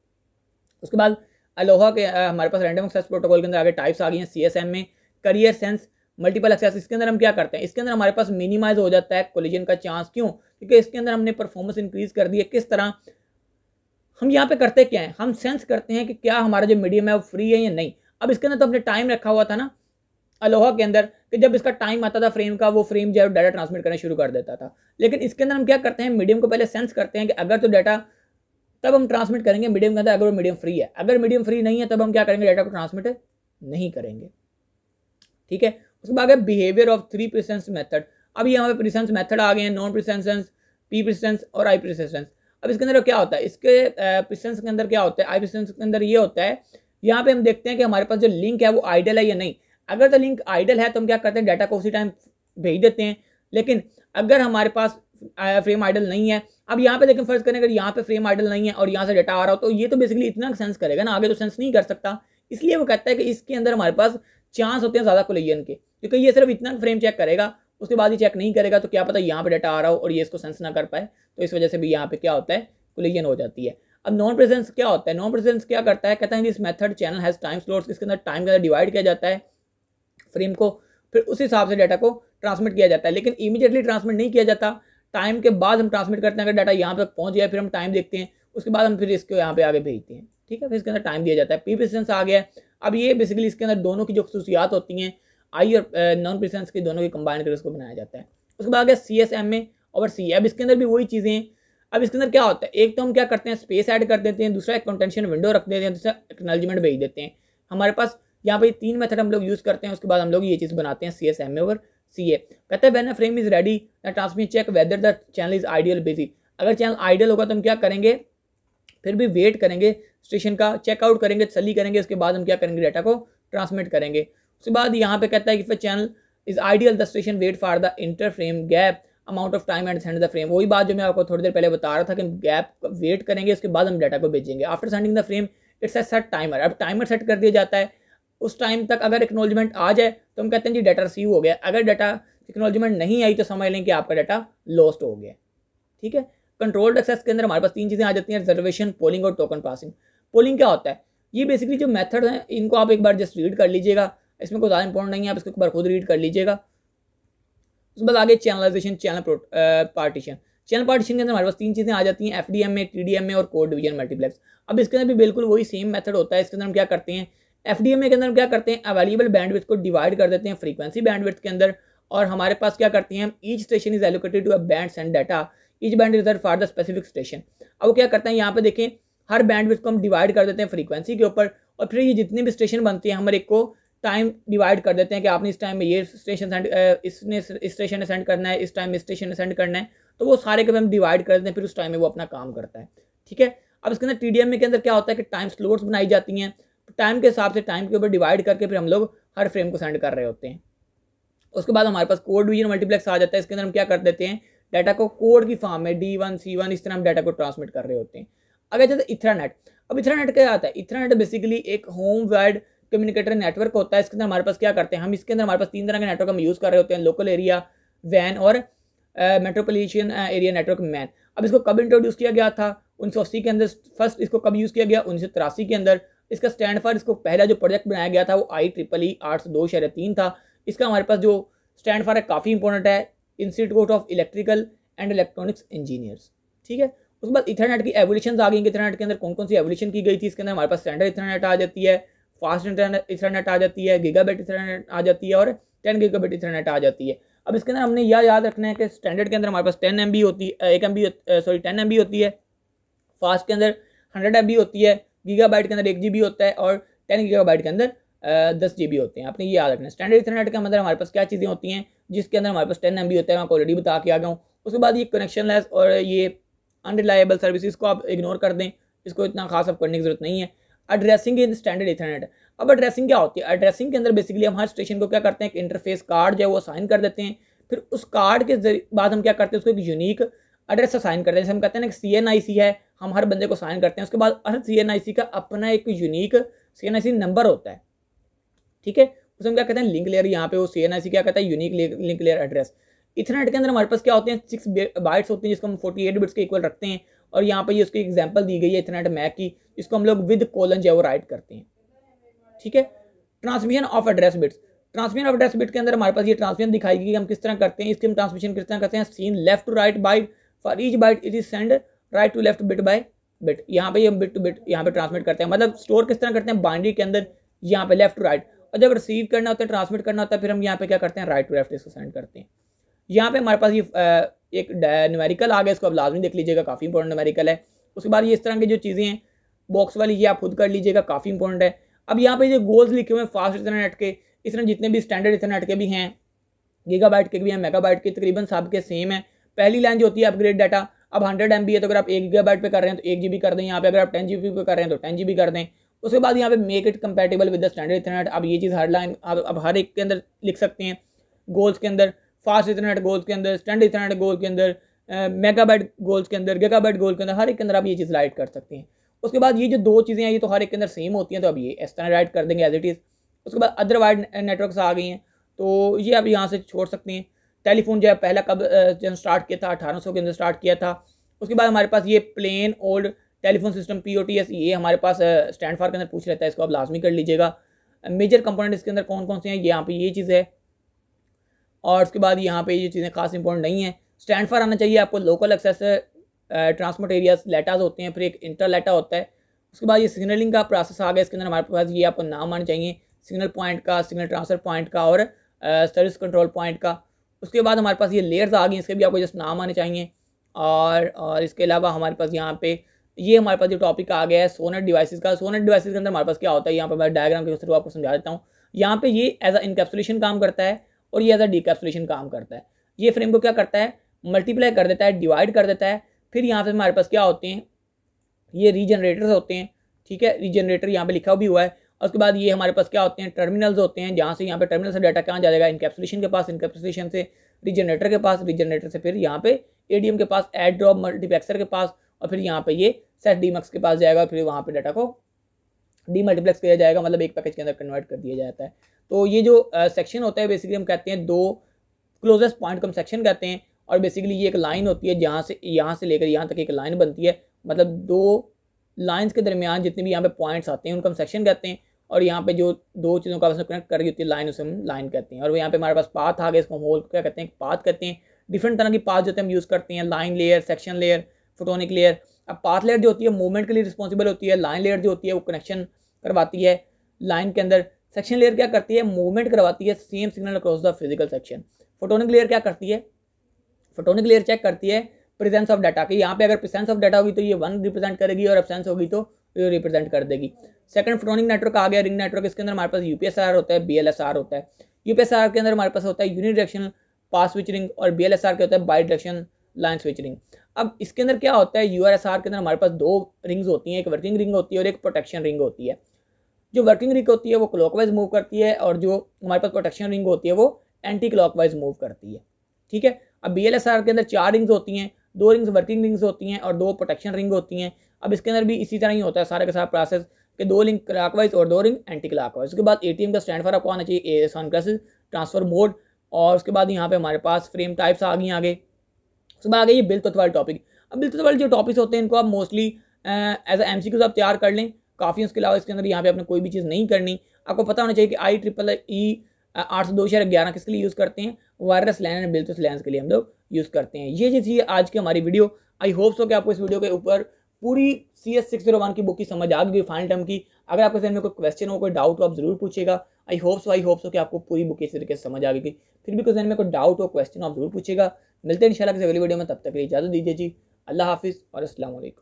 A: उसके बाद अलोहा के आ, हमारे पास रैंडम एक्सेस प्रोटोकॉल के अंदर आगे टाइप्स आ गई हैं सी में करियर सेंस मल्टीपल एक्सेस इसके अंदर हम क्या करते हैं इसके अंदर हमारे पास मिनिमाइज हो जाता है कोलिजन का चांस क्यों क्योंकि इसके अंदर हमने परफॉर्मेंस इंक्रीज कर दी है किस तरह हम यहाँ पे करते क्या है हम सेंस करते हैं कि क्या हमारा जो मीडियम है वो फ्री है या नहीं अब इसके अंदर तो हमने टाइम रखा हुआ था ना अलोहा के अंदर कि जब इसका टाइम आता था फ्रेम का वो फ्रेम जो है डाटा ट्रांसमिट करना शुरू कर देता था लेकिन इसके अंदर हम क्या करते हैं मीडियम को पहले सेंस करते हैं कि अगर तो डाटा तब हम ट्रांसमिट करेंगे मीडियम के अंदर अगर वो मीडियम फ्री है अगर मीडियम फ्री नहीं है तब हम क्या करेंगे डाटा को ट्रांसमिट नहीं करेंगे ठीक है उसके बाद है behaviour of three persistence method अब ये हमारे प्रिसेंस मेथड आ गए हैं नॉन प्रिसेंसेंस पी प्रिसेंस और आई प्रिसेंस अब इसके अंदर क्या होता है इसके प्रिसेंस के अंदर क्या होता है आई प्रिसेंस के अंदर ये होता है यहाँ पे हम देखते हैं कि हमारे पास जो लिंक है वो आइडल है या नहीं अगर तो लिंक आइडल है तो हम क्या करते हैं डाटा को उसी टाइम भेज देते हैं लेकिन अगर हमारे पास फ्रेम आइडल नहीं है अब यहाँ पे लेकिन फर्ज करें अगर यहाँ पे फ्रेम आइडल नहीं है और यहाँ से डाटा आ रहा हो तो ये तो बेसिकली इतना सेंस करेगा ना आगे तो सेंस नहीं कर सकता इसलिए वो कहता है कि इसके अंदर हमारे पास चांस होते हैं ज़्यादा कोलिजन के क्योंकि ये सिर्फ इतना फ्रेम चेक करेगा उसके बाद ये चेक नहीं करेगा तो क्या पता यहाँ पे डाटा आ रहा हो और ये इसको सेंस ना कर पाए तो इस वजह से भी यहाँ पे क्या होता है कोलिजन हो जाती है अब नॉन प्रेजेंस क्या होता है नॉन प्रेजेंस क्या करता है कहता है this method channel has time slots इसके अंदर टाइम के अंदर डिवाइड किया जाता है फ्रेम को फिर उस हिसाब से डाटा को ट्रांसमिट किया जाता है लेकिन इमीडिएटली ट्रांसमिट नहीं किया जाता टाइम के बाद हम ट्रांसमिट करते हैं अगर डाटा यहाँ तक पहुँच गया फिर हम टाइम देखते हैं उसके बाद हम फिर इसको यहाँ पर आगे भेजते हैं ठीक है फिर इसके अंदर टाइम दिया जाता है पी प्रेजेंस आ गया अब ये बेसिकली इसके अंदर दोनों की जो खसूसियात होती हैं आई और नॉन प्रेसेंस की दोनों की कंबाइन कर इसको बनाया जाता है उसके बाद आ गया सी एस एम ए और सी अब इसके अंदर भी वही चीज़ें हैं अब इसके अंदर क्या होता है एक तो हम क्या करते हैं स्पेस ऐड कर देते हैं दूसरा एक कंटेंशन विंडो रख देते हैं दूसरा एक्नोलॉजीमेंट भेज देते हैं हमारे पास यहाँ पर तीन मेथड हम लोग यूज़ करते हैं उसके बाद हम लोग ये चीज़ बनाते हैं C S M over C A कहते हैं when a frame is ready the transmit check whether the channel is ideal busy अगर चैनल आइडियल होगा तो हम क्या करेंगे फिर भी वेट करेंगे स्टेशन का चेकआउट करेंगे सली करेंगे उसके बाद हम क्या करेंगे डाटा को ट्रांसमिट करेंगे उसके बाद यहाँ पे कहता है कि फिर channel is ideal the station wait for the inter frame gap amount of time and send the frame वही बात जो मैं आपको थोड़ी देर पहले बता रहा था कि गैप वेट करेंगे उसके बाद हम डाटा को भेजेंगे after sending the frame it's a set timer अब टाइमर सेट कर दिया जाता है उस टाइम तक अगर एक्नोलॉजमेंट आ जाए तो हम कहते हैं जी डाटा रिसीव हो गया अगर डाटा एक्नोलॉजमेंट नहीं आई तो समझ लें कि आपका डाटा लॉस्ट हो गया ठीक है कंट्रोल्ड एक्सेस के अंदर हमारे पास तीन चीज़ें आ जाती हैं रिजर्वेशन पोलिंग और टोकन पासिंग पोलिंग क्या होता है ये बेसिकली जो मेथड हैं इनको आप एक बार जस्ट रीड कर लीजिएगा इसमें कोई ज़्यादा इंपॉर्टेंट नहीं है आप इसको एक बार खुद रीड कर लीजिएगा उसके बाद आगे channelization channel partition channel partition के अंदर हमारे पास तीन चीज़ें आ जाती हैं एफ डी एम में टी डी एम में और कोड डिवीजन मल्टीप्लेक्स अब इसके अंदर भी बिल्कुल वही सेम मेथड होता है इसके अंदर हम क्या करते हैं एफ डी एम के अंदर हम क्या करते हैं अवेलेबल बैंडविथ को डिवाइड कर देते हैं फ्रीक्वेंसी बैंडविथ के अंदर और हमारे पास क्या करते हैं each station is allocated to a band and data each band reserve for the specific station अब वो क्या करते हैं यहाँ पर देखें हर बैंडविथ को हम डिवाइड कर देते हैं फ्रीक्वेंसी के ऊपर और फिर ये जितने भी स्टेशन बनते हैं हमारे को टाइम डिवाइड कर देते हैं कि आपने इस टाइम में ये स्टेशन सेंड इसने स्टेशन में सेंड करना है इस टाइम में स्टेशन में सेंड करना है तो वो सारे के हम डिवाइड कर देते हैं फिर उस टाइम में वो अपना काम करता है ठीक है अब इसके अंदर टी के अंदर क्या होता है कि टाइम स्लोट्स बनाई जाती हैं टाइम के हिसाब से टाइम के ऊपर डिवाइड करके फिर हम लोग हर फ्रेम को सेंड कर रहे होते हैं उसके बाद हमारे पास कोड डिवीजन मल्टीप्लेक्स आ जाता है इसके अंदर हम क्या कर देते हैं डाटा को कोड की फॉर्म में डी वन सी वन इस तरह हम डाटा को ट्रांसमिट कर रहे होते हैं अगर जैसे इथरानेट अब इथरा नेट क्या आता है इथरा नेट बेसिकली एक होम वाइड कम्युनिकेटर नेटवर्क होता है इसके अंदर हमारे पास क्या करते हैं हम इसके अंदर हमारे पास तीन तरह के नेटवर्क हम यूज़ कर रहे होते हैं लोकल एरिया वैन और मेट्रोपोलिटन एरिया नेटवर्क मैन अब इसको कब इंट्रोड्यूस किया गया था उन्नीस के अंदर फर्स्ट इसको कब यूज़ किया गया उन्नीस के अंदर इसका स्टैंड फॉर इसको पहला जो प्रोजेक्ट बनाया गया था वो आई ट्रिपल ई आठ सौ दो शहर तीन था इसका हमारे पास जो स्टैंड फॉर है काफ़ी इंपॉर्टेंट है Institute of Electrical and Electronics Engineers ठीक है उसके बाद इथरनेट की एवोल्यूशन आ गई इथरनेट के अंदर कौन कौन सी एवोल्यूशन की गई थी इसके अंदर हमारे पास स्टैंडर्ड इथरनेट आ जाती है फास्ट इथरनेट आ जाती है गीगाबाइट इथरनेट आ जाती है और टेन गीगाबाइट इथरनेट आ जाती है अब इसके अंदर हमने यह याद रखना है कि स्टैंडर्ड के अंदर हमारे पास टेन एम होती है एक एम सॉरी टेन एम होती है फास्ट के अंदर हंड्रेड एम होती है गीगाबाइट के अंदर एक जी होता है और टेन बाइट के अंदर दस जी होते हैं आपने ये याद रखना है स्टैंडर्ड इथरनेट के अंदर हमारे पास क्या चीज़ें होती हैं जिसके अंदर हमारे पास टेन एम होता है मैं ऑलरेडी बता के आ गया हूँ उसके बाद ये कनेक्शन लेस और ये अनरिलायबल सर्विस को आप इग्नोर कर दें इसको इतना खास आप करने की ज़रूरत नहीं है एड्रेसिंग इन स्टैंडर्ड इथरनेट अब एड्रेसिंग क्या होती है एड्रेसिंग के अंदर बेसिकली हम हर स्टेशन को क्या करते हैं एक इंटरफेस कार्ड जो है वो साइन कर देते हैं फिर उस कार्ड के बाद हम क्या करते हैं उसको एक यूनिक एड्रेस साइन करते हैं जैसे हम कहते हैं ना सी एन आई सी है हम हर बंदे को साइन करते हैं उसके बाद हर सी एन आई सी का अपना एक unique C N I C number होता है ठीक है उसे हम क्या कहते हैं लिंक लेयर यहाँ पे वो सी एन आई सी क्या कहता है unique link layer address Ethernet के अंदर हमारे पास क्या होते हैं सिक्स बाइट्स होते हैं जिसको हम फोर्टी एट बिट्स के इक्वल रखते हैं और यहाँ पर ये उसकी एग्जाम्पल दी गई है इथनेट मैक की इसको हम लोग विद कोलन जो है वो राइट करते हैं ठीक है transmission of address bits transmission of address bit के अंदर हमारे पास ये ट्रांसमिशन दिखाई गई कि हम किस तरह करते हैं इसके हम ट्रांसमिशन किस तरह करते हैं seen left to right byte for each byte it is send right to left bit by bit यहाँ पे हम बिट टू बिट यहाँ पे ट्रांसमिट करते हैं मतलब स्टोर किस तरह करते हैं बाइंड्री के अंदर यहाँ पे लेफ्ट टू राइट और जब रिसीव करना होता है ट्रांसमिट करना होता है फिर हम यहाँ पे क्या करते हैं राइट टू लेफ्ट इसको सेंड करते हैं यहाँ पे हमारे पास ये एक न्यूमेरिकल आ गया इसको आप लाजमी देख लीजिएगा काफ़ी इंपॉर्टेंट न्यूमेरिकल है उसके बाद ये इस तरह की जो चीज़ें हैं बॉक्स वाली ये आप खुद कर लीजिएगा काफ़ी इंपॉर्टेंट है अब यहाँ पे जो गोल्स लिखे हुए हैं फास्ट इथरनेट के इस तरह जितने भी स्टैंडर्ड इथरनेट के भी हैं गीगा के भी हैं मेगा के तकरीबन सब के सेम है पहली लाइन जो होती है अपग्रेड डाटा अब हंड्रेड एम है तो अगर आप एक गीगा पे कर रहे हैं तो एक जी कर दें यहाँ पे अगर आप टेन जी पे कर रहे हैं तो टेन जी कर दें उसके बाद यहाँ पे make it compatible with the standard Ethernet अब ये चीज़ हर लाइन आप अब हर एक के अंदर लिख सकते हैं गोल्स के अंदर फास्ट इथरनेट गोल्स के अंदर स्टैंड इथरनेट गोल के अंदर मेगाबाइट गोल्स के अंदर बैट गोल के अंदर हर एक के अंदर आप ये चीज़ राइट कर सकते हैं उसके बाद ये जो दो चीज़ें हैं ये तो हर एक के अंदर सेम होती हैं तो अब ये इस तरह राइट कर देंगे एज इट इज़ उसके बाद अदर वाइड नेटवर्क्स आ गई हैं तो ये आप यहाँ से छोड़ सकते हैं टेलीफोन जो है पहला कब जन स्टार्ट किया था अठारह के अंदर स्टार्ट किया था उसके बाद हमारे पास ये plain old telephone system P O T S ये हमारे पास स्टैंड फार के अंदर पूछ रहता है इसको आप लाजमी कर लीजिएगा मेजर कंपोनेंट इसके अंदर कौन कौन से हैं यहाँ पे ये चीज़ है और उसके बाद यहाँ पे ये चीज़ें खास इंपॉर्टेंट नहीं है स्टैंड फॉर आना चाहिए आपको local access transport areas LATAs होते हैं फिर एक इंटर लेटा होता है उसके बाद ये सिग्नलिंग का प्रोसेस आ गया इसके अंदर हमारे पास ये आपको नाम आना चाहिए सिग्नल पॉइंट का सिग्नल ट्रांसफर पॉइंट का और सर्विस कंट्रोल पॉइंट का उसके बाद हमारे पास ये लेयर्स आ गई इसके भी आपको जस्ट नाम आने चाहिए और और इसके अलावा हमारे पास यहाँ पे ये हमारे पास जो टॉपिक आ गया है सोनर डिवाइसेस का सोनर डिवाइसेस के अंदर हमारे पास क्या होता है यहाँ पर मैं डायग्राम के थ्रू आपको समझा देता हूँ यहाँ पे ये एज अ इनकेप्सुलेशन काम करता है और ये एज अ डिकैप्सुलेशन काम करता है ये फ्रेम को क्या करता है मल्टीप्लाई कर देता है डिवाइड कर देता है फिर यहाँ पे हमारे पास क्या होते हैं ये रीजनरेटर्स होते हैं ठीक है रीजनरेटर यहाँ पे लिखा भी हुआ है और उसके बाद ये हमारे पास क्या होते हैं टर्मिनल्स होते हैं जहाँ से यहाँ पे टर्मिनल से डाटा कहाँ जाएगा इनकेप्सुलेशन के पास इनकेप्सुलेशन से रीजनरेटर के पास रीजनरेटर से फिर यहाँ पे ए के पास एड ड्रॉप मल्टीप्लेक्सर के पास और फिर यहाँ पे ये सेट डी के पास जाएगा फिर वहाँ पर डाटा को डी मल्टीप्लेक्स किया जाएगा मतलब एक पैकेज के अंदर कन्वर्ट कर दिया जाता है तो ये जो सेक्शन होता है बेसिकली हम कहते हैं दो क्लोजेस्ट पॉइंट को हम सेक्शन कहते हैं और बेसिकली ये एक लाइन होती है जहाँ से यहाँ से लेकर यहाँ तक एक लाइन बनती है मतलब दो लाइन्स के दरमियान जितने भी यहाँ पे पॉइंट्स आते हैं उनको हम सेक्शन कहते हैं और यहाँ पे जो दो चीज़ों का आपस कनेक्ट कर रही होती है लाइन उसे हम लाइन कहते हैं और यहाँ पे हमारे पास पाथ आ गए इसको हम होल क्या कहते हैं पाथ कहते हैं डिफरेंट तरह की पाथ जो हम यूज़ करते हैं line layer section layer photonic layer अब पाथ लेयर जो होती है मूवमेंट के लिए रिस्पॉन्सिबल होती है लाइन लेयर जो होती है वो कनेक्शन करवाती है लाइन के अंदर सेक्शन लेयर क्या करती है मूवमेंट करवाती है same signal across the physical section photonic layer क्या करती है फोटोनिक लेयर चेक करती है प्रेजेंस ऑफ डाटा कि यहाँ पे अगर प्रेजेंस ऑफ डाटा होगी तो ये वन रिप्रेजेंट करेगी और एबसेंस होगी तो ये रिप्रेजेंट कर देगी सेकंड फोटोनिक नेटवर्क आ गया रिंग नेटवर्क इसके अंदर हमारे पास यूपीएसआर होता है बीएलएसआर होता है यूपीएसआर के अंदर हमारे पास होता है यूनिडायरेक्शनल पास स्विच रिंग और बी क्या होता है बाई डायरेक्शन लाइन स्विचरिंग अब इसके अंदर क्या होता है यू के अंदर हमारे पास दो रिंग्स होती हैं एक वर्किंग रिंग होती है और एक प्रोटेक्शन रिंग होती है जो वर्किंग रिंग होती है वो क्लॉकवाइज मूव करती है और जो हमारे पास प्रोटेक्शन रिंग होती है वो एंटी क्लॉकवाइज मूव करती है ठीक है अब बी के अंदर चार रिंग्स होती हैं दो रिंग्स वर्किंग रिंग्स होती हैं और दो प्रोटेक्शन रिंग होती हैं अब इसके अंदर भी इसी तरह ही होता है सारे के साथ प्रोसेस के दो लिंक क्लाकवाइज और दो रिंग एंटी क्लाकवाइज उसके बाद एटीएम का स्टैंड फॉर आपको आना चाहिए ए सनग्लासेस ट्रांसफर मोड और उसके बाद यहाँ पे हमारे पास फ्रेम टाइप्स आ गई आगे उसके बाद आ गई ये बिल वाले टॉपिक अब बिल वाले जो टॉपिक्स होते हैं इनको आप मोस्टली एज एम सी आप तैयार कर लें काफ़ी उसके अलावा इसके अंदर यहाँ पे आपने कोई भी चीज़ नहीं करनी आपको पता होना चाहिए कि आई ट्रिपल ई आठ सौ दो शेयर ग्यारह किसके लिए यूज़ करते हैं वायरलेस लैन एंड बिल्टस लैंस के लिए हम लोग यूज़ करते हैं ये चीज़ ये आज की हमारी वीडियो आई होप सो कि आपको इस वीडियो के ऊपर पूरी C S six zero one की बुक की समझ आ गई फाइनल टर्म की अगर आपके जहन में कोई क्वेश्चन हो कोई डाउट हो आप जरूर पूछेगा I hope so I hope so कि आपको पूरी बुक इस तरीके से समझ आ गई फिर भी कोई में कोई डाउट हो क्वेश्चन आप जरूर पूछेगा मिलते हैं इंशाल्लाह किसी अगली वीडियो में तब तक के लिए इजाज़त दीजिए जी अल्लाह हाफिज़ और असल